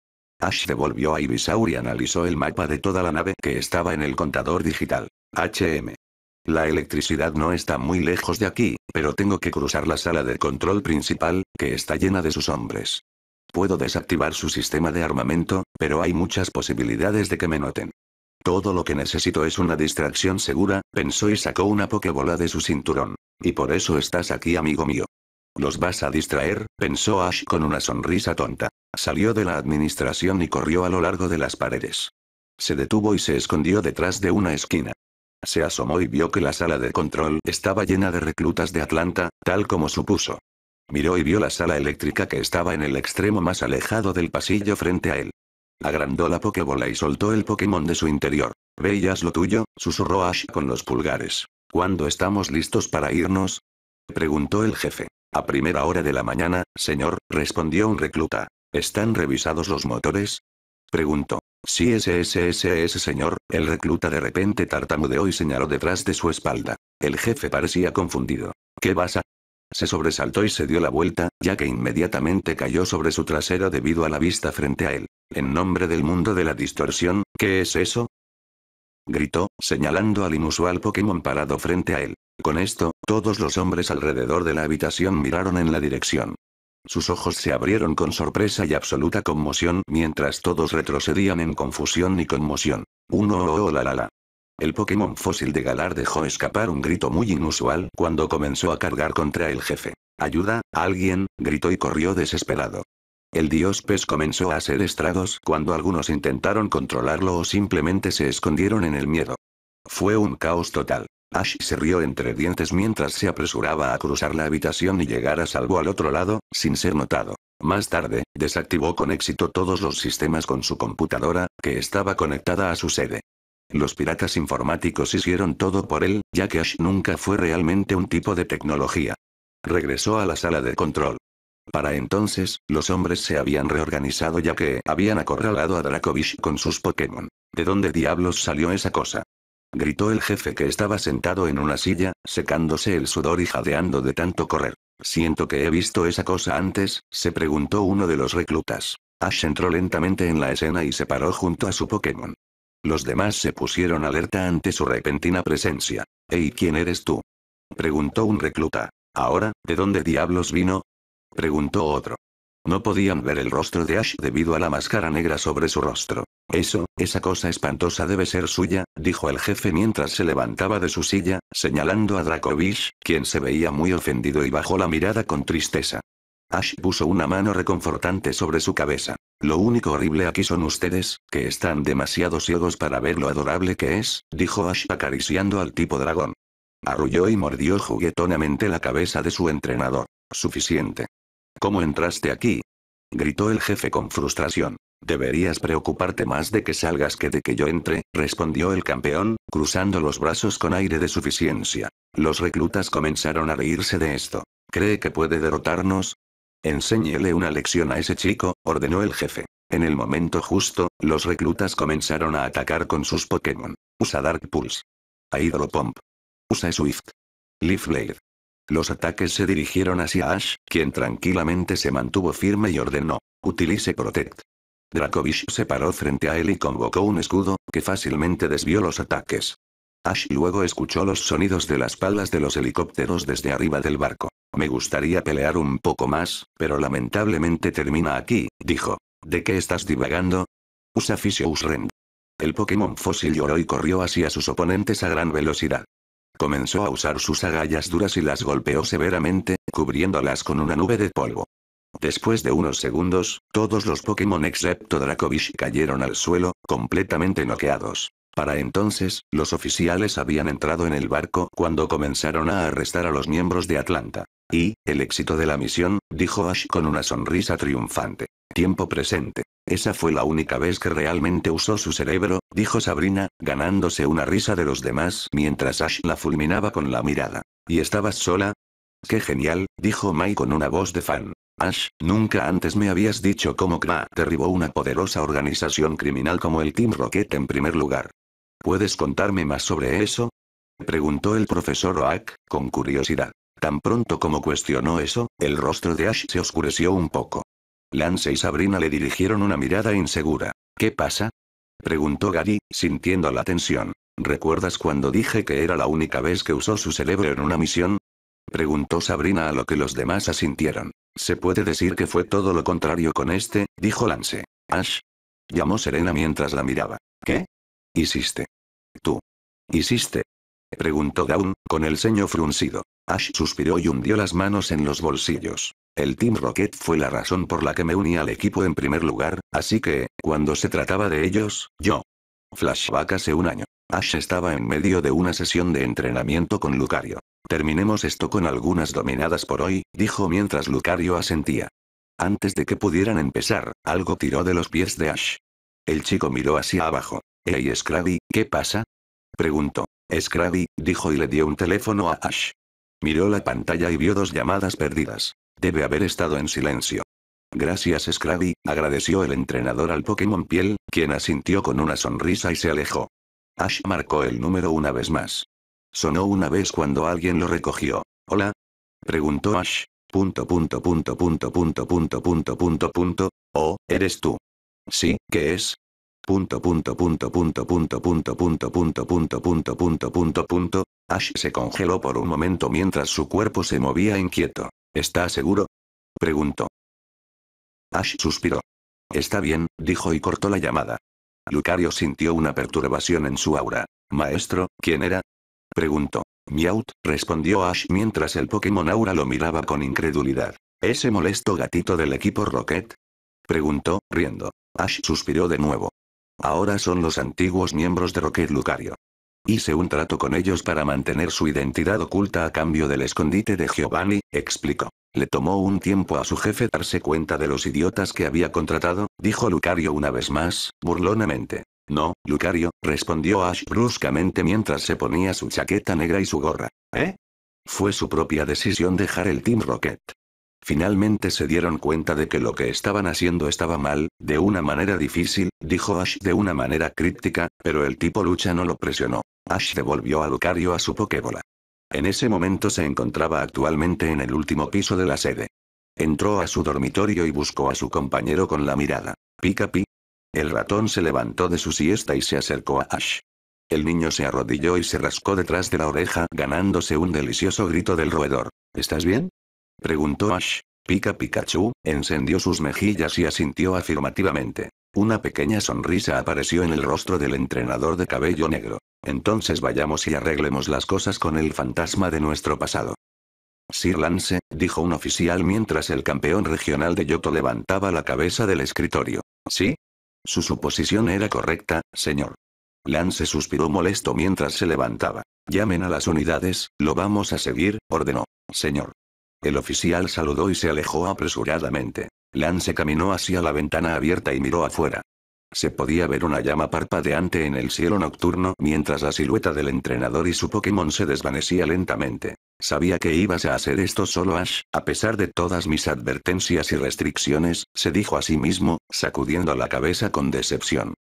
Ash devolvió a Ibisaur y analizó el mapa de toda la nave que estaba en el contador digital. HM. La electricidad no está muy lejos de aquí, pero tengo que cruzar la sala de control principal, que está llena de sus hombres. Puedo desactivar su sistema de armamento, pero hay muchas posibilidades de que me noten. Todo lo que necesito es una distracción segura, pensó y sacó una pokebola de su cinturón. Y por eso estás aquí, amigo mío. Los vas a distraer, pensó Ash con una sonrisa tonta. Salió de la administración y corrió a lo largo de las paredes. Se detuvo y se escondió detrás de una esquina. Se asomó y vio que la sala de control estaba llena de reclutas de Atlanta, tal como supuso. Miró y vio la sala eléctrica que estaba en el extremo más alejado del pasillo frente a él. Agrandó la Pokébola y soltó el Pokémon de su interior. ¿Veías lo tuyo, susurró Ash con los pulgares. ¿Cuándo estamos listos para irnos? Preguntó el jefe. A primera hora de la mañana, señor, respondió un recluta. ¿Están revisados los motores? Preguntó. Sí, ese, ese, ese, señor, el recluta de repente tartamudeó y señaló detrás de su espalda. El jefe parecía confundido. ¿Qué pasa? Se sobresaltó y se dio la vuelta, ya que inmediatamente cayó sobre su trasero debido a la vista frente a él. En nombre del mundo de la distorsión, ¿qué es eso? Gritó, señalando al inusual Pokémon parado frente a él. Con esto, todos los hombres alrededor de la habitación miraron en la dirección. Sus ojos se abrieron con sorpresa y absoluta conmoción mientras todos retrocedían en confusión y conmoción. Uno oh, oh la la la. El Pokémon fósil de Galar dejó escapar un grito muy inusual cuando comenzó a cargar contra el jefe. ¡Ayuda, alguien! gritó y corrió desesperado. El dios pez comenzó a hacer estragos cuando algunos intentaron controlarlo o simplemente se escondieron en el miedo. Fue un caos total. Ash se rió entre dientes mientras se apresuraba a cruzar la habitación y llegar a salvo al otro lado, sin ser notado. Más tarde, desactivó con éxito todos los sistemas con su computadora, que estaba conectada a su sede. Los piratas informáticos hicieron todo por él, ya que Ash nunca fue realmente un tipo de tecnología. Regresó a la sala de control. Para entonces, los hombres se habían reorganizado ya que habían acorralado a Dracovish con sus Pokémon. ¿De dónde diablos salió esa cosa? Gritó el jefe que estaba sentado en una silla, secándose el sudor y jadeando de tanto correr. Siento que he visto esa cosa antes, se preguntó uno de los reclutas. Ash entró lentamente en la escena y se paró junto a su Pokémon. Los demás se pusieron alerta ante su repentina presencia. «Ey, ¿quién eres tú?» preguntó un recluta. Ahora, ¿de dónde diablos vino? preguntó otro. No podían ver el rostro de Ash debido a la máscara negra sobre su rostro. Eso, esa cosa espantosa debe ser suya, dijo el jefe mientras se levantaba de su silla, señalando a Dracovish, quien se veía muy ofendido y bajó la mirada con tristeza. Ash puso una mano reconfortante sobre su cabeza. Lo único horrible aquí son ustedes, que están demasiado ciegos para ver lo adorable que es, dijo Ash acariciando al tipo dragón. Arrulló y mordió juguetonamente la cabeza de su entrenador. Suficiente. ¿Cómo entraste aquí? gritó el jefe con frustración. Deberías preocuparte más de que salgas que de que yo entre, respondió el campeón, cruzando los brazos con aire de suficiencia. Los reclutas comenzaron a reírse de esto. ¿Cree que puede derrotarnos? Enséñele una lección a ese chico, ordenó el jefe. En el momento justo, los reclutas comenzaron a atacar con sus Pokémon. Usa Dark Pulse. Hydro Pump. Usa Swift. Leaf Blade. Los ataques se dirigieron hacia Ash, quien tranquilamente se mantuvo firme y ordenó. Utilice Protect. Dracovish se paró frente a él y convocó un escudo, que fácilmente desvió los ataques. Ash luego escuchó los sonidos de las palas de los helicópteros desde arriba del barco. Me gustaría pelear un poco más, pero lamentablemente termina aquí, dijo. ¿De qué estás divagando? Usa Fisious El Pokémon fósil lloró y corrió hacia sus oponentes a gran velocidad. Comenzó a usar sus agallas duras y las golpeó severamente, cubriéndolas con una nube de polvo. Después de unos segundos, todos los Pokémon excepto Dracovish cayeron al suelo, completamente noqueados. Para entonces, los oficiales habían entrado en el barco cuando comenzaron a arrestar a los miembros de Atlanta. Y, el éxito de la misión, dijo Ash con una sonrisa triunfante. Tiempo presente. Esa fue la única vez que realmente usó su cerebro, dijo Sabrina, ganándose una risa de los demás mientras Ash la fulminaba con la mirada. ¿Y estabas sola? ¡Qué genial! dijo Mai con una voz de fan. Ash, nunca antes me habías dicho cómo Kra derribó una poderosa organización criminal como el Team Rocket en primer lugar. ¿Puedes contarme más sobre eso? preguntó el profesor Oak, con curiosidad. Tan pronto como cuestionó eso, el rostro de Ash se oscureció un poco. Lance y Sabrina le dirigieron una mirada insegura. ¿Qué pasa? preguntó Gary, sintiendo la tensión. ¿Recuerdas cuando dije que era la única vez que usó su cerebro en una misión? preguntó Sabrina a lo que los demás asintieron. Se puede decir que fue todo lo contrario con este, dijo Lance. Ash. llamó Serena mientras la miraba. ¿Qué? Hiciste. Tú. Hiciste. Preguntó Dawn, con el ceño fruncido. Ash suspiró y hundió las manos en los bolsillos. El Team Rocket fue la razón por la que me uní al equipo en primer lugar, así que, cuando se trataba de ellos, yo. Flashback hace un año. Ash estaba en medio de una sesión de entrenamiento con Lucario. Terminemos esto con algunas dominadas por hoy, dijo mientras Lucario asentía. Antes de que pudieran empezar, algo tiró de los pies de Ash. El chico miró hacia abajo. Hey Scrabby, ¿qué pasa? Preguntó. Scrabby, dijo y le dio un teléfono a Ash. Miró la pantalla y vio dos llamadas perdidas. Debe haber estado en silencio. Gracias Scrabby, agradeció el entrenador al Pokémon Piel, quien asintió con una sonrisa y se alejó. Ash marcó el número una vez más. Sonó una vez cuando alguien lo recogió. ¿Hola? Preguntó Ash. Punto punto punto punto punto punto punto punto punto. ¿O, eres tú? Sí, ¿qué es? punto punto punto punto punto punto punto punto punto punto punto punto punto Ash se congeló por un momento mientras su cuerpo se movía inquieto. ¿Está seguro? preguntó. Ash suspiró. Está bien, dijo y cortó la llamada. Lucario sintió una perturbación en su aura. Maestro, ¿quién era? preguntó. Miaut, respondió Ash mientras el Pokémon Aura lo miraba con incredulidad. ¿Ese molesto gatito del equipo Rocket? preguntó, riendo. Ash suspiró de nuevo. Ahora son los antiguos miembros de Rocket Lucario. Hice un trato con ellos para mantener su identidad oculta a cambio del escondite de Giovanni, explicó. Le tomó un tiempo a su jefe darse cuenta de los idiotas que había contratado, dijo Lucario una vez más, burlonamente. No, Lucario, respondió Ash bruscamente mientras se ponía su chaqueta negra y su gorra. ¿Eh? Fue su propia decisión dejar el Team Rocket. Finalmente se dieron cuenta de que lo que estaban haciendo estaba mal, de una manera difícil, dijo Ash de una manera críptica, pero el tipo lucha no lo presionó. Ash devolvió a Lucario a su Pokébola. En ese momento se encontraba actualmente en el último piso de la sede. Entró a su dormitorio y buscó a su compañero con la mirada. pika pi. El ratón se levantó de su siesta y se acercó a Ash. El niño se arrodilló y se rascó detrás de la oreja, ganándose un delicioso grito del roedor. ¿Estás bien? Preguntó Ash. Pica Pikachu, encendió sus mejillas y asintió afirmativamente. Una pequeña sonrisa apareció en el rostro del entrenador de cabello negro. Entonces vayamos y arreglemos las cosas con el fantasma de nuestro pasado. Sir Lance, dijo un oficial mientras el campeón regional de Yoto levantaba la cabeza del escritorio. ¿Sí? Su suposición era correcta, señor. Lance suspiró molesto mientras se levantaba. Llamen a las unidades, lo vamos a seguir, ordenó. Señor. El oficial saludó y se alejó apresuradamente. Lance caminó hacia la ventana abierta y miró afuera. Se podía ver una llama parpadeante en el cielo nocturno mientras la silueta del entrenador y su Pokémon se desvanecía lentamente. Sabía que ibas a hacer esto solo Ash, a pesar de todas mis advertencias y restricciones, se dijo a sí mismo, sacudiendo la cabeza con decepción.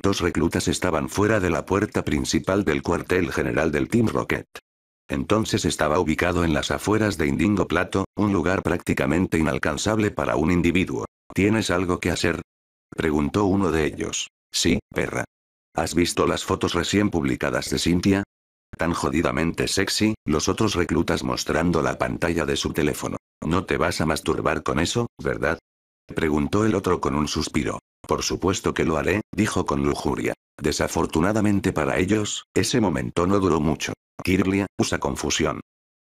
Dos reclutas estaban fuera de la puerta principal del cuartel general del Team Rocket. Entonces estaba ubicado en las afueras de Indingo Plato, un lugar prácticamente inalcanzable para un individuo. ¿Tienes algo que hacer? Preguntó uno de ellos. Sí, perra. ¿Has visto las fotos recién publicadas de Cynthia? Tan jodidamente sexy, los otros reclutas mostrando la pantalla de su teléfono. ¿No te vas a masturbar con eso, verdad? Preguntó el otro con un suspiro. Por supuesto que lo haré, dijo con lujuria. Desafortunadamente para ellos, ese momento no duró mucho. Kirlia, usa confusión.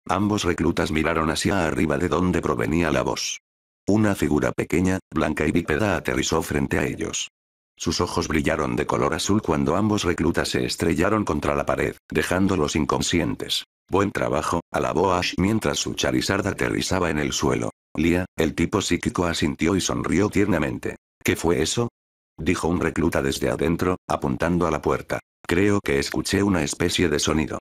Ambos reclutas miraron hacia arriba de donde provenía la voz. Una figura pequeña, blanca y bípeda aterrizó frente a ellos. Sus ojos brillaron de color azul cuando ambos reclutas se estrellaron contra la pared, dejándolos inconscientes. Buen trabajo, alabó Ash mientras su Charizard aterrizaba en el suelo. Lia, el tipo psíquico asintió y sonrió tiernamente. ¿Qué fue eso? Dijo un recluta desde adentro, apuntando a la puerta. Creo que escuché una especie de sonido.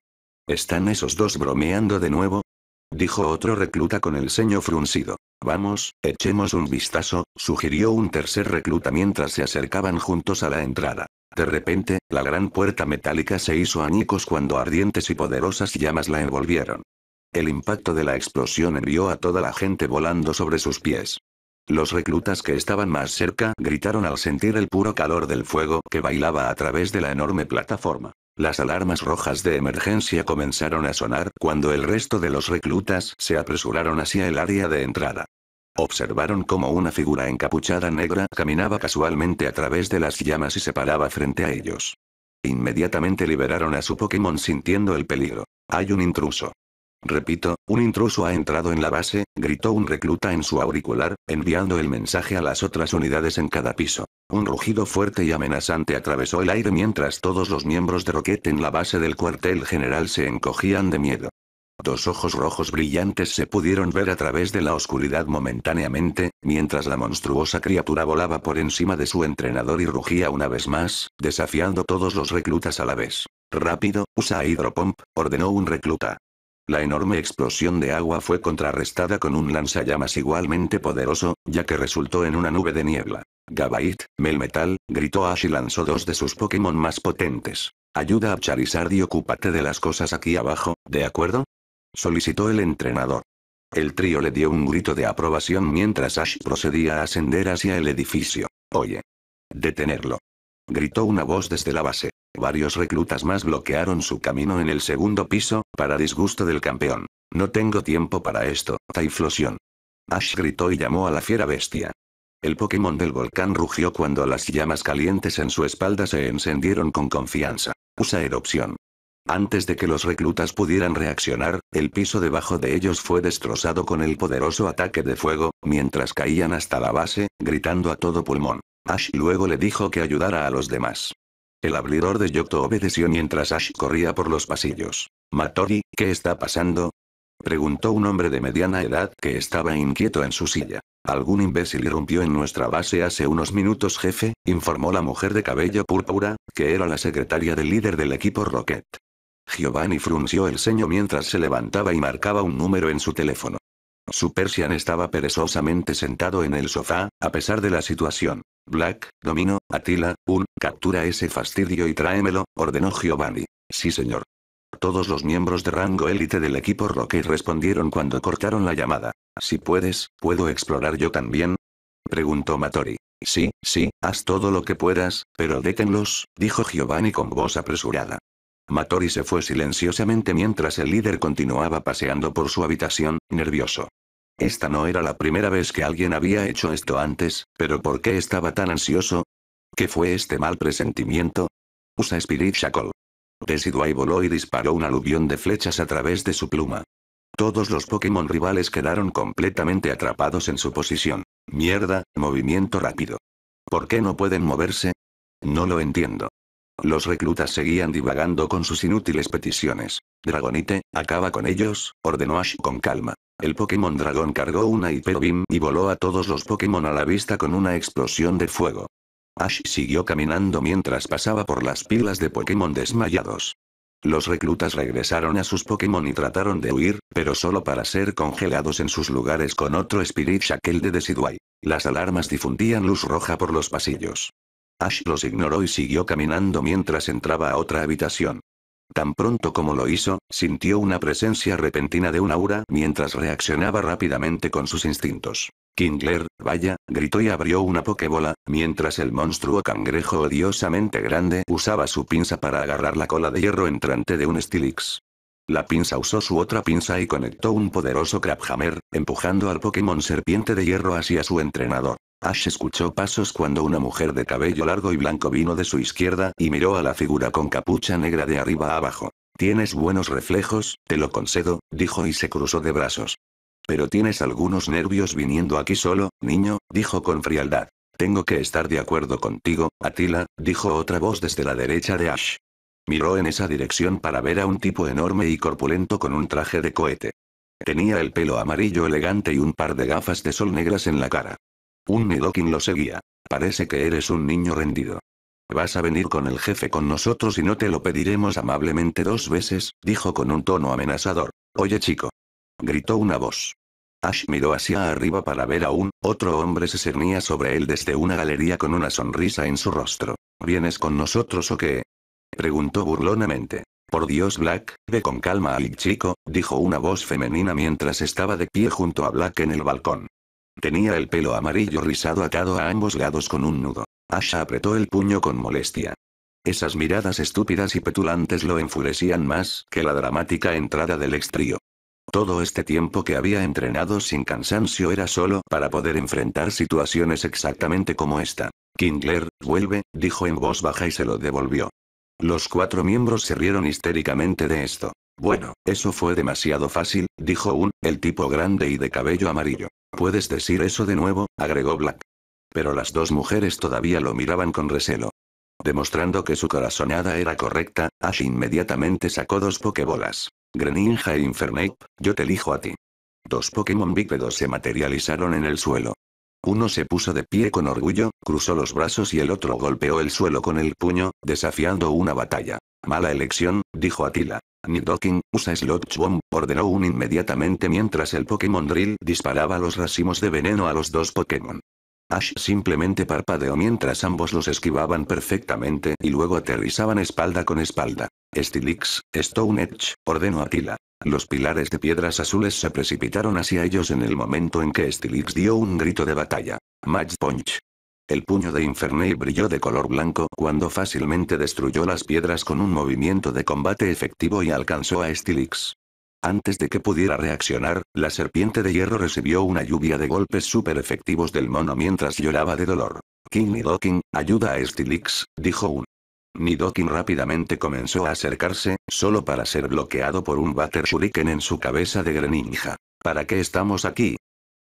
¿Están esos dos bromeando de nuevo? Dijo otro recluta con el ceño fruncido. Vamos, echemos un vistazo, sugirió un tercer recluta mientras se acercaban juntos a la entrada. De repente, la gran puerta metálica se hizo añicos cuando ardientes y poderosas llamas la envolvieron. El impacto de la explosión envió a toda la gente volando sobre sus pies. Los reclutas que estaban más cerca gritaron al sentir el puro calor del fuego que bailaba a través de la enorme plataforma. Las alarmas rojas de emergencia comenzaron a sonar cuando el resto de los reclutas se apresuraron hacia el área de entrada. Observaron cómo una figura encapuchada negra caminaba casualmente a través de las llamas y se paraba frente a ellos. Inmediatamente liberaron a su Pokémon sintiendo el peligro. Hay un intruso. Repito, un intruso ha entrado en la base, gritó un recluta en su auricular, enviando el mensaje a las otras unidades en cada piso. Un rugido fuerte y amenazante atravesó el aire mientras todos los miembros de Rocket en la base del cuartel general se encogían de miedo. Dos ojos rojos brillantes se pudieron ver a través de la oscuridad momentáneamente, mientras la monstruosa criatura volaba por encima de su entrenador y rugía una vez más, desafiando todos los reclutas a la vez. Rápido, usa hidropomp, ordenó un recluta. La enorme explosión de agua fue contrarrestada con un lanzallamas igualmente poderoso, ya que resultó en una nube de niebla. Gabait, Melmetal, gritó Ash y lanzó dos de sus Pokémon más potentes. Ayuda a Charizard y ocúpate de las cosas aquí abajo, ¿de acuerdo? Solicitó el entrenador. El trío le dio un grito de aprobación mientras Ash procedía a ascender hacia el edificio. Oye. Detenerlo. Gritó una voz desde la base. Varios reclutas más bloquearon su camino en el segundo piso, para disgusto del campeón. No tengo tiempo para esto, Taiflosión. Ash gritó y llamó a la fiera bestia. El Pokémon del volcán rugió cuando las llamas calientes en su espalda se encendieron con confianza. Usa erupción. Antes de que los reclutas pudieran reaccionar, el piso debajo de ellos fue destrozado con el poderoso ataque de fuego, mientras caían hasta la base, gritando a todo pulmón. Ash luego le dijo que ayudara a los demás. El abridor de Yoto obedeció mientras Ash corría por los pasillos. Matori, ¿qué está pasando? Preguntó un hombre de mediana edad que estaba inquieto en su silla. Algún imbécil irrumpió en nuestra base hace unos minutos jefe, informó la mujer de cabello púrpura, que era la secretaria del líder del equipo Rocket. Giovanni frunció el ceño mientras se levantaba y marcaba un número en su teléfono. Su persian estaba perezosamente sentado en el sofá, a pesar de la situación. Black, domino, Atila, un, captura ese fastidio y tráemelo, ordenó Giovanni. Sí señor. Todos los miembros de rango élite del equipo Rocket respondieron cuando cortaron la llamada. Si puedes, ¿puedo explorar yo también? Preguntó Matori. Sí, sí, haz todo lo que puedas, pero détenlos, dijo Giovanni con voz apresurada. Matori se fue silenciosamente mientras el líder continuaba paseando por su habitación, nervioso. Esta no era la primera vez que alguien había hecho esto antes, pero ¿por qué estaba tan ansioso? ¿Qué fue este mal presentimiento? Usa Spirit Shackle. y voló y disparó un aluvión de flechas a través de su pluma. Todos los Pokémon rivales quedaron completamente atrapados en su posición. Mierda, movimiento rápido. ¿Por qué no pueden moverse? No lo entiendo. Los reclutas seguían divagando con sus inútiles peticiones. Dragonite, acaba con ellos, ordenó Ash con calma. El Pokémon dragón cargó una Hyper Beam y voló a todos los Pokémon a la vista con una explosión de fuego. Ash siguió caminando mientras pasaba por las pilas de Pokémon desmayados. Los reclutas regresaron a sus Pokémon y trataron de huir, pero solo para ser congelados en sus lugares con otro Spirit Shackle de Decidueye. Las alarmas difundían luz roja por los pasillos. Ash los ignoró y siguió caminando mientras entraba a otra habitación. Tan pronto como lo hizo, sintió una presencia repentina de un aura mientras reaccionaba rápidamente con sus instintos. Kingler, vaya, gritó y abrió una pokebola, mientras el monstruo cangrejo odiosamente grande usaba su pinza para agarrar la cola de hierro entrante de un Stilix. La pinza usó su otra pinza y conectó un poderoso Crabhammer, empujando al Pokémon serpiente de hierro hacia su entrenador. Ash escuchó pasos cuando una mujer de cabello largo y blanco vino de su izquierda y miró a la figura con capucha negra de arriba a abajo. Tienes buenos reflejos, te lo concedo, dijo y se cruzó de brazos. Pero tienes algunos nervios viniendo aquí solo, niño, dijo con frialdad. Tengo que estar de acuerdo contigo, Atila, dijo otra voz desde la derecha de Ash. Miró en esa dirección para ver a un tipo enorme y corpulento con un traje de cohete. Tenía el pelo amarillo elegante y un par de gafas de sol negras en la cara. Un nidokin lo seguía. Parece que eres un niño rendido. Vas a venir con el jefe con nosotros y no te lo pediremos amablemente dos veces, dijo con un tono amenazador. Oye chico. Gritó una voz. Ash miró hacia arriba para ver a un, otro hombre se cernía sobre él desde una galería con una sonrisa en su rostro. ¿Vienes con nosotros o qué? Preguntó burlonamente. Por Dios Black, ve con calma al chico, dijo una voz femenina mientras estaba de pie junto a Black en el balcón. Tenía el pelo amarillo rizado atado a ambos lados con un nudo. Asha apretó el puño con molestia. Esas miradas estúpidas y petulantes lo enfurecían más que la dramática entrada del extrío. Todo este tiempo que había entrenado sin cansancio era solo para poder enfrentar situaciones exactamente como esta. Kindler, vuelve, dijo en voz baja y se lo devolvió. Los cuatro miembros se rieron histéricamente de esto. Bueno, eso fue demasiado fácil, dijo un, el tipo grande y de cabello amarillo. Puedes decir eso de nuevo, agregó Black. Pero las dos mujeres todavía lo miraban con recelo. Demostrando que su corazonada era correcta, Ash inmediatamente sacó dos pokebolas. Greninja e Infernape, yo te elijo a ti. Dos Pokémon bípedos se materializaron en el suelo. Uno se puso de pie con orgullo, cruzó los brazos y el otro golpeó el suelo con el puño, desafiando una batalla. Mala elección, dijo Atila. Nidoking, usa Sludge Bomb, ordenó un inmediatamente mientras el Pokémon Drill disparaba los racimos de veneno a los dos Pokémon. Ash simplemente parpadeó mientras ambos los esquivaban perfectamente y luego aterrizaban espalda con espalda. Stilix, Stone Edge, ordenó Atila. Los pilares de piedras azules se precipitaron hacia ellos en el momento en que Stilix dio un grito de batalla. Match Punch. El puño de Infernei brilló de color blanco cuando fácilmente destruyó las piedras con un movimiento de combate efectivo y alcanzó a Stilix. Antes de que pudiera reaccionar, la serpiente de hierro recibió una lluvia de golpes súper efectivos del mono mientras lloraba de dolor. King y ayuda a Stilix, dijo un Nidokin rápidamente comenzó a acercarse, solo para ser bloqueado por un Butter Shuriken en su cabeza de Greninja. ¿Para qué estamos aquí?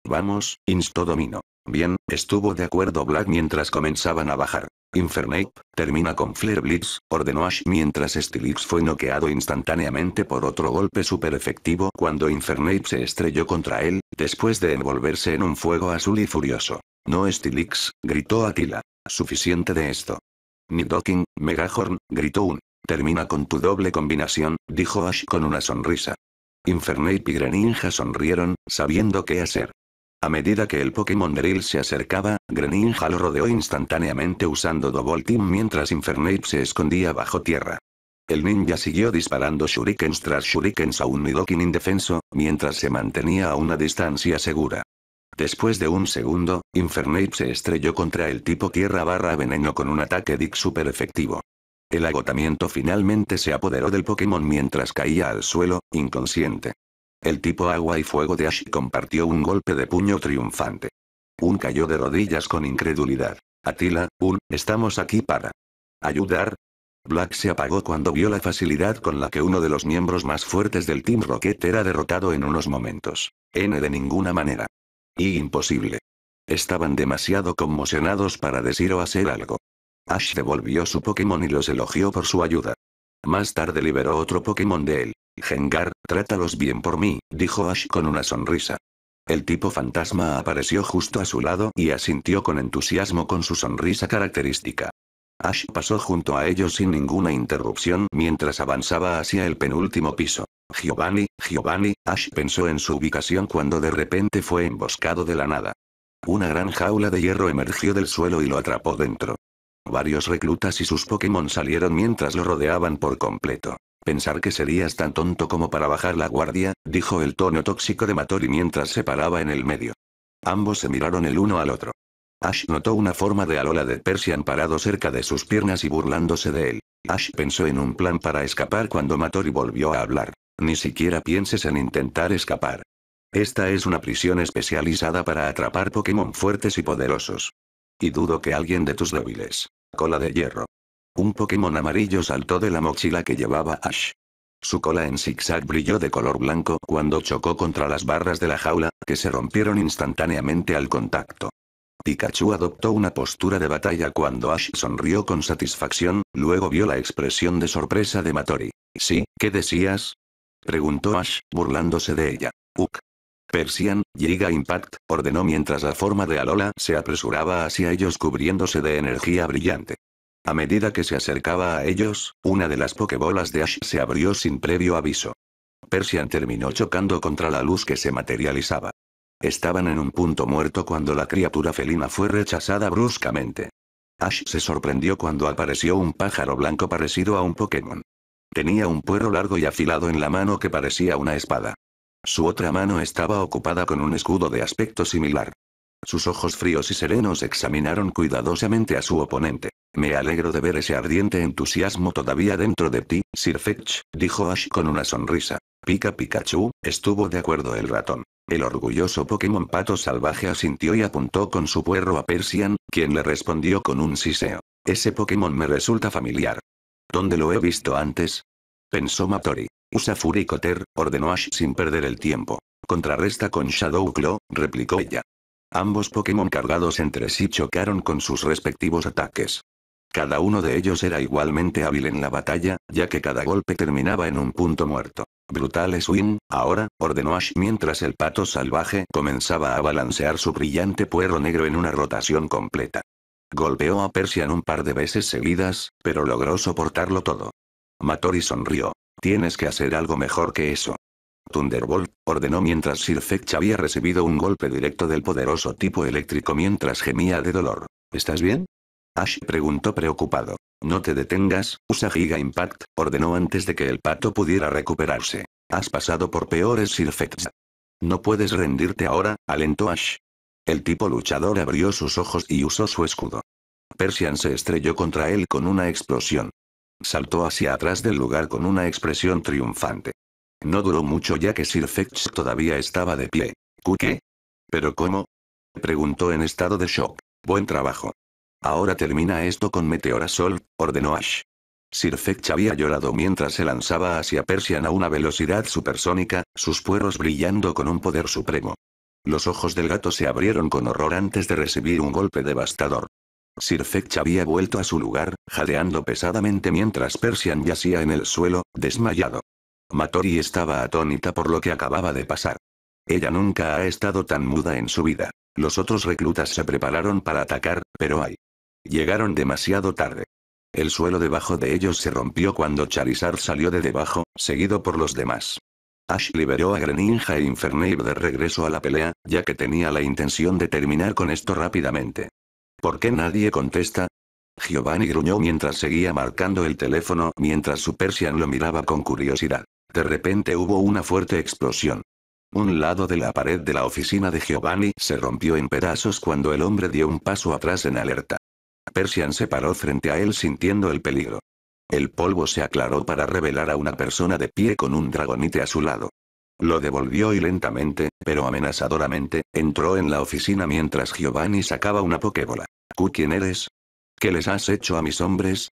Vamos, instó Domino. Bien, estuvo de acuerdo Black mientras comenzaban a bajar. Infernape, termina con Flare Blitz, ordenó Ash mientras Stilix este fue noqueado instantáneamente por otro golpe super efectivo cuando Infernape se estrelló contra él, después de envolverse en un fuego azul y furioso. No Stilix, este gritó Atila. Suficiente de esto. Nidoking, Megahorn, gritó un. Termina con tu doble combinación, dijo Ash con una sonrisa. Infernape y Greninja sonrieron, sabiendo qué hacer. A medida que el Pokémon Drill se acercaba, Greninja lo rodeó instantáneamente usando Double Team mientras Infernape se escondía bajo tierra. El ninja siguió disparando shurikens tras shurikens a un Nidoking indefenso, mientras se mantenía a una distancia segura. Después de un segundo, Infernape se estrelló contra el tipo tierra barra veneno con un ataque Dick super efectivo. El agotamiento finalmente se apoderó del Pokémon mientras caía al suelo, inconsciente. El tipo agua y fuego de Ash compartió un golpe de puño triunfante. Un cayó de rodillas con incredulidad. Atila, un, estamos aquí para ayudar. Black se apagó cuando vio la facilidad con la que uno de los miembros más fuertes del Team Rocket era derrotado en unos momentos. N de ninguna manera imposible. Estaban demasiado conmocionados para decir o hacer algo. Ash devolvió su Pokémon y los elogió por su ayuda. Más tarde liberó otro Pokémon de él. Gengar, trátalos bien por mí, dijo Ash con una sonrisa. El tipo fantasma apareció justo a su lado y asintió con entusiasmo con su sonrisa característica. Ash pasó junto a ellos sin ninguna interrupción mientras avanzaba hacia el penúltimo piso. Giovanni, Giovanni, Ash pensó en su ubicación cuando de repente fue emboscado de la nada. Una gran jaula de hierro emergió del suelo y lo atrapó dentro. Varios reclutas y sus Pokémon salieron mientras lo rodeaban por completo. Pensar que serías tan tonto como para bajar la guardia, dijo el tono tóxico de Matori mientras se paraba en el medio. Ambos se miraron el uno al otro. Ash notó una forma de alola de Persian parado cerca de sus piernas y burlándose de él. Ash pensó en un plan para escapar cuando Matori volvió a hablar. Ni siquiera pienses en intentar escapar. Esta es una prisión especializada para atrapar Pokémon fuertes y poderosos. Y dudo que alguien de tus débiles. Cola de hierro. Un Pokémon amarillo saltó de la mochila que llevaba Ash. Su cola en zigzag brilló de color blanco cuando chocó contra las barras de la jaula, que se rompieron instantáneamente al contacto. Pikachu adoptó una postura de batalla cuando Ash sonrió con satisfacción, luego vio la expresión de sorpresa de Matori. Sí, ¿qué decías? Preguntó Ash, burlándose de ella. Uk. Persian, Giga Impact, ordenó mientras la forma de Alola se apresuraba hacia ellos cubriéndose de energía brillante. A medida que se acercaba a ellos, una de las pokebolas de Ash se abrió sin previo aviso. Persian terminó chocando contra la luz que se materializaba. Estaban en un punto muerto cuando la criatura felina fue rechazada bruscamente. Ash se sorprendió cuando apareció un pájaro blanco parecido a un Pokémon. Tenía un puero largo y afilado en la mano que parecía una espada. Su otra mano estaba ocupada con un escudo de aspecto similar. Sus ojos fríos y serenos examinaron cuidadosamente a su oponente. Me alegro de ver ese ardiente entusiasmo todavía dentro de ti, Sir dijo Ash con una sonrisa. Pika Pikachu, estuvo de acuerdo el ratón. El orgulloso Pokémon pato salvaje asintió y apuntó con su puerro a Persian, quien le respondió con un siseo. Ese Pokémon me resulta familiar. ¿Dónde lo he visto antes? Pensó Matori. Usa Furikoter, ordenó Ash sin perder el tiempo. Contrarresta con Shadow Claw, replicó ella. Ambos Pokémon cargados entre sí chocaron con sus respectivos ataques. Cada uno de ellos era igualmente hábil en la batalla, ya que cada golpe terminaba en un punto muerto. Brutal Swing, ahora, ordenó Ash mientras el pato salvaje comenzaba a balancear su brillante puerro negro en una rotación completa. Golpeó a Persian un par de veces seguidas, pero logró soportarlo todo. Matori sonrió. Tienes que hacer algo mejor que eso. Thunderbolt, ordenó mientras Sir había recibido un golpe directo del poderoso tipo eléctrico mientras gemía de dolor. ¿Estás bien? Ash preguntó preocupado. No te detengas, usa Giga Impact, ordenó antes de que el pato pudiera recuperarse. Has pasado por peores Sir No puedes rendirte ahora, alentó Ash. El tipo luchador abrió sus ojos y usó su escudo. Persian se estrelló contra él con una explosión. Saltó hacia atrás del lugar con una expresión triunfante. No duró mucho ya que Sir todavía estaba de pie. ¿Qué? ¿Pero cómo? Preguntó en estado de shock. Buen trabajo. Ahora termina esto con Meteorasol, ordenó Ash. Sir había llorado mientras se lanzaba hacia Persian a una velocidad supersónica, sus pueros brillando con un poder supremo. Los ojos del gato se abrieron con horror antes de recibir un golpe devastador. Sir había vuelto a su lugar, jadeando pesadamente mientras Persian yacía en el suelo, desmayado. Matori estaba atónita por lo que acababa de pasar. Ella nunca ha estado tan muda en su vida. Los otros reclutas se prepararon para atacar, pero ay. Llegaron demasiado tarde. El suelo debajo de ellos se rompió cuando Charizard salió de debajo, seguido por los demás. Ash liberó a Greninja e Infernape de regreso a la pelea, ya que tenía la intención de terminar con esto rápidamente. ¿Por qué nadie contesta? Giovanni gruñó mientras seguía marcando el teléfono mientras su Persian lo miraba con curiosidad. De repente hubo una fuerte explosión. Un lado de la pared de la oficina de Giovanni se rompió en pedazos cuando el hombre dio un paso atrás en alerta. Persian se paró frente a él sintiendo el peligro. El polvo se aclaró para revelar a una persona de pie con un dragonite a su lado. Lo devolvió y lentamente, pero amenazadoramente, entró en la oficina mientras Giovanni sacaba una pokebola. quién eres? ¿Qué les has hecho a mis hombres?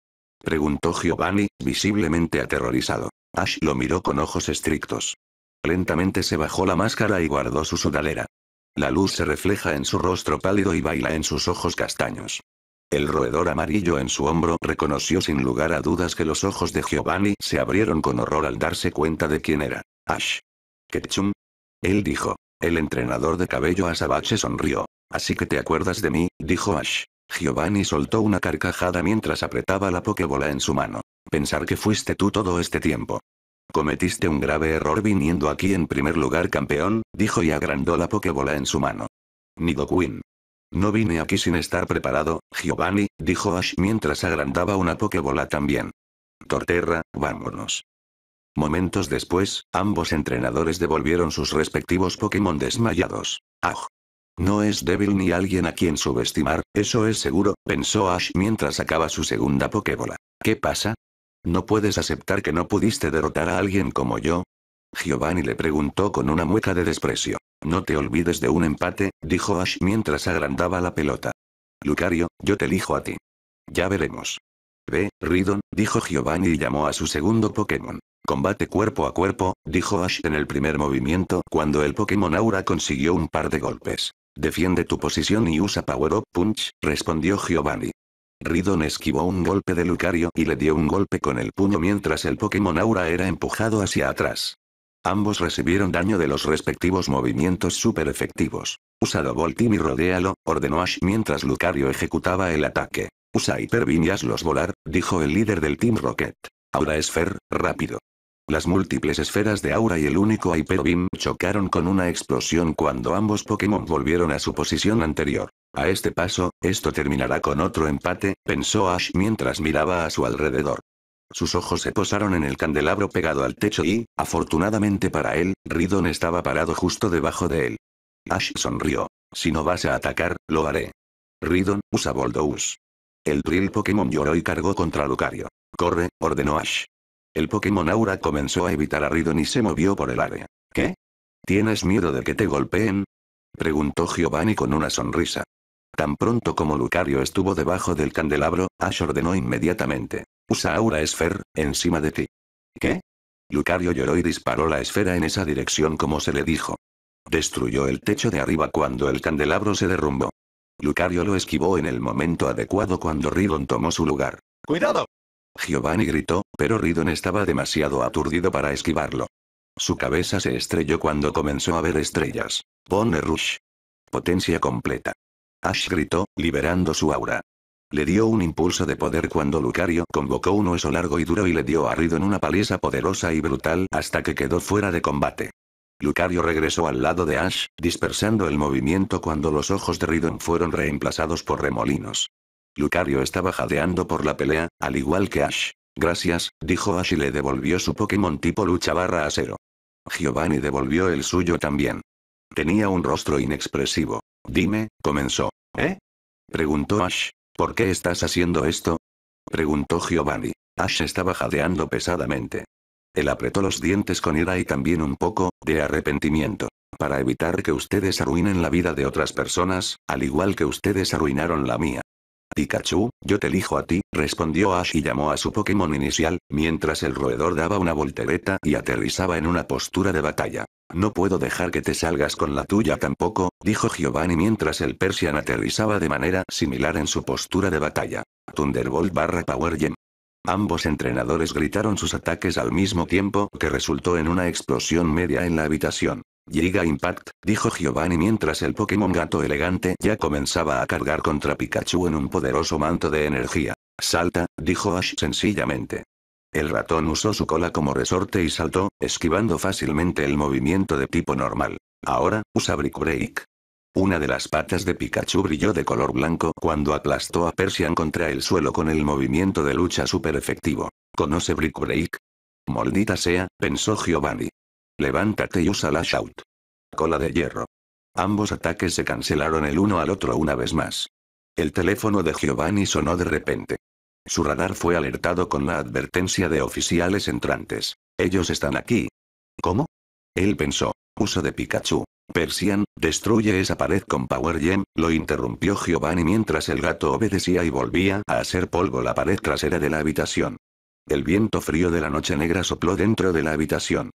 Preguntó Giovanni, visiblemente aterrorizado. Ash lo miró con ojos estrictos. Lentamente se bajó la máscara y guardó su sudadera. La luz se refleja en su rostro pálido y baila en sus ojos castaños. El roedor amarillo en su hombro reconoció sin lugar a dudas que los ojos de Giovanni se abrieron con horror al darse cuenta de quién era. Ash. Ketchum. Él dijo. El entrenador de cabello azabache sonrió. Así que te acuerdas de mí, dijo Ash. Giovanni soltó una carcajada mientras apretaba la pokebola en su mano. Pensar que fuiste tú todo este tiempo. Cometiste un grave error viniendo aquí en primer lugar campeón, dijo y agrandó la pokebola en su mano. Nidoqueen. No vine aquí sin estar preparado, Giovanni, dijo Ash mientras agrandaba una Pokébola también. Torterra, vámonos. Momentos después, ambos entrenadores devolvieron sus respectivos Pokémon desmayados. ¡Aj! No es débil ni alguien a quien subestimar, eso es seguro, pensó Ash mientras sacaba su segunda Pokébola. ¿Qué pasa? ¿No puedes aceptar que no pudiste derrotar a alguien como yo? Giovanni le preguntó con una mueca de desprecio. No te olvides de un empate, dijo Ash mientras agrandaba la pelota. Lucario, yo te elijo a ti. Ya veremos. Ve, Ridon, dijo Giovanni y llamó a su segundo Pokémon. Combate cuerpo a cuerpo, dijo Ash en el primer movimiento cuando el Pokémon Aura consiguió un par de golpes. Defiende tu posición y usa Power Up Punch, respondió Giovanni. Ridon esquivó un golpe de Lucario y le dio un golpe con el puño mientras el Pokémon Aura era empujado hacia atrás. Ambos recibieron daño de los respectivos movimientos super efectivos. Usa Double Team y rodéalo, ordenó Ash mientras Lucario ejecutaba el ataque. Usa Hyper Beam y hazlos volar, dijo el líder del Team Rocket. Aura Sphere, rápido. Las múltiples esferas de Aura y el único Hyper Beam chocaron con una explosión cuando ambos Pokémon volvieron a su posición anterior. A este paso, esto terminará con otro empate, pensó Ash mientras miraba a su alrededor. Sus ojos se posaron en el candelabro pegado al techo y, afortunadamente para él, Ridon estaba parado justo debajo de él. Ash sonrió. Si no vas a atacar, lo haré. Ridon, usa Boldous. El drill Pokémon lloró y cargó contra Lucario. Corre, ordenó Ash. El Pokémon Aura comenzó a evitar a Ridon y se movió por el área. ¿Qué? ¿Tienes miedo de que te golpeen? Preguntó Giovanni con una sonrisa. Tan pronto como Lucario estuvo debajo del candelabro, Ash ordenó inmediatamente. Usa Aura esfer encima de ti. ¿Qué? Lucario lloró y disparó la esfera en esa dirección como se le dijo. Destruyó el techo de arriba cuando el candelabro se derrumbó. Lucario lo esquivó en el momento adecuado cuando Ridon tomó su lugar. ¡Cuidado! Giovanni gritó, pero Ridon estaba demasiado aturdido para esquivarlo. Su cabeza se estrelló cuando comenzó a ver estrellas. Bonne Rush. Potencia completa. Ash gritó, liberando su aura. Le dio un impulso de poder cuando Lucario convocó un hueso largo y duro y le dio a en una paliza poderosa y brutal hasta que quedó fuera de combate. Lucario regresó al lado de Ash, dispersando el movimiento cuando los ojos de Ridon fueron reemplazados por remolinos. Lucario estaba jadeando por la pelea, al igual que Ash. Gracias, dijo Ash y le devolvió su Pokémon tipo lucha barra a Giovanni devolvió el suyo también. Tenía un rostro inexpresivo. Dime, comenzó. ¿Eh? Preguntó Ash. ¿Por qué estás haciendo esto? preguntó Giovanni. Ash estaba jadeando pesadamente. Él apretó los dientes con ira y también un poco, de arrepentimiento. Para evitar que ustedes arruinen la vida de otras personas, al igual que ustedes arruinaron la mía. Pikachu, yo te elijo a ti, respondió Ash y llamó a su Pokémon inicial, mientras el roedor daba una voltereta y aterrizaba en una postura de batalla. No puedo dejar que te salgas con la tuya tampoco, dijo Giovanni mientras el Persian aterrizaba de manera similar en su postura de batalla. Thunderbolt barra Power Gem. Ambos entrenadores gritaron sus ataques al mismo tiempo que resultó en una explosión media en la habitación. Giga Impact, dijo Giovanni mientras el Pokémon gato elegante ya comenzaba a cargar contra Pikachu en un poderoso manto de energía. Salta, dijo Ash sencillamente. El ratón usó su cola como resorte y saltó, esquivando fácilmente el movimiento de tipo normal. Ahora, usa Brick Break. Una de las patas de Pikachu brilló de color blanco cuando aplastó a Persian contra el suelo con el movimiento de lucha súper efectivo. ¿Conoce Brick Break? Maldita sea, pensó Giovanni. Levántate y usa Lash Out. Cola de hierro. Ambos ataques se cancelaron el uno al otro una vez más. El teléfono de Giovanni sonó de repente. Su radar fue alertado con la advertencia de oficiales entrantes. Ellos están aquí. ¿Cómo? Él pensó. Uso de Pikachu. Persian, destruye esa pared con Power Gem, lo interrumpió Giovanni mientras el gato obedecía y volvía a hacer polvo la pared trasera de la habitación. El viento frío de la noche negra sopló dentro de la habitación.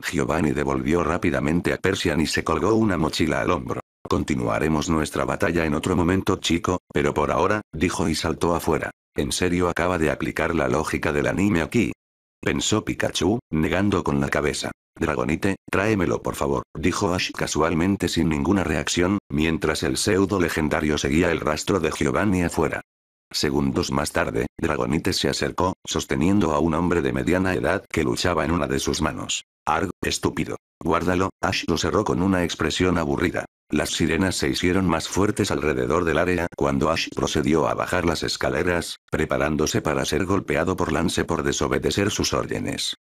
Giovanni devolvió rápidamente a Persian y se colgó una mochila al hombro. Continuaremos nuestra batalla en otro momento chico, pero por ahora, dijo y saltó afuera. ¿En serio acaba de aplicar la lógica del anime aquí? Pensó Pikachu, negando con la cabeza. Dragonite, tráemelo por favor, dijo Ash casualmente sin ninguna reacción, mientras el pseudo legendario seguía el rastro de Giovanni afuera. Segundos más tarde, Dragonite se acercó, sosteniendo a un hombre de mediana edad que luchaba en una de sus manos. Arg, estúpido. Guárdalo, Ash lo cerró con una expresión aburrida. Las sirenas se hicieron más fuertes alrededor del área cuando Ash procedió a bajar las escaleras, preparándose para ser golpeado por Lance por desobedecer sus órdenes.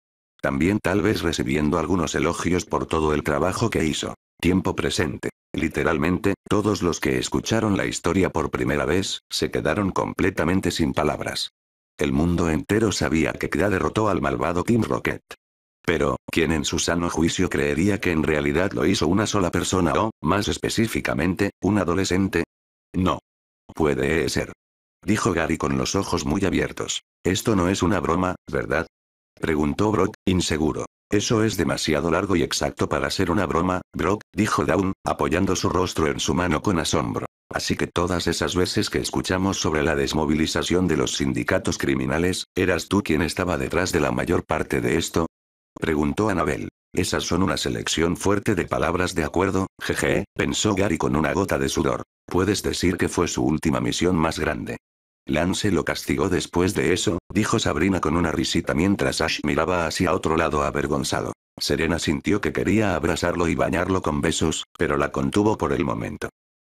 También tal vez recibiendo algunos elogios por todo el trabajo que hizo. Tiempo presente. Literalmente, todos los que escucharon la historia por primera vez, se quedaron completamente sin palabras. El mundo entero sabía que Kra derrotó al malvado Team Rocket. Pero, ¿quién en su sano juicio creería que en realidad lo hizo una sola persona o, más específicamente, un adolescente? No. Puede ser. Dijo Gary con los ojos muy abiertos. Esto no es una broma, ¿verdad? Preguntó Brock, inseguro. Eso es demasiado largo y exacto para ser una broma, Brock, dijo Dawn, apoyando su rostro en su mano con asombro. Así que todas esas veces que escuchamos sobre la desmovilización de los sindicatos criminales, ¿eras tú quien estaba detrás de la mayor parte de esto? Preguntó Anabel. Esas son una selección fuerte de palabras de acuerdo, jeje, pensó Gary con una gota de sudor. Puedes decir que fue su última misión más grande. Lance lo castigó después de eso, dijo Sabrina con una risita mientras Ash miraba hacia otro lado avergonzado. Serena sintió que quería abrazarlo y bañarlo con besos, pero la contuvo por el momento.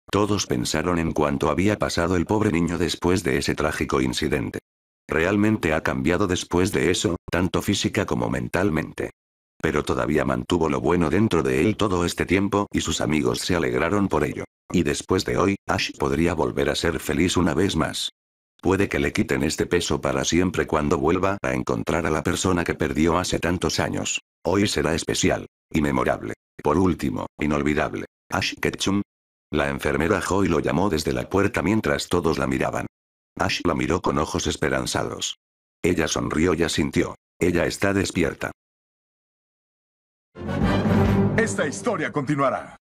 Todos pensaron en cuanto había pasado el pobre niño después de ese trágico incidente. Realmente ha cambiado después de eso, tanto física como mentalmente. Pero todavía mantuvo lo bueno dentro de él todo este tiempo y sus amigos se alegraron por ello. Y después de hoy, Ash podría volver a ser feliz una vez más. Puede que le quiten este peso para siempre cuando vuelva a encontrar a la persona que perdió hace tantos años. Hoy será especial. Inmemorable. Por último, inolvidable. Ash Ketchum. La enfermera Joy lo llamó desde la puerta mientras todos la miraban. Ash la miró con ojos esperanzados. Ella sonrió y asintió. Ella está despierta. Esta historia continuará.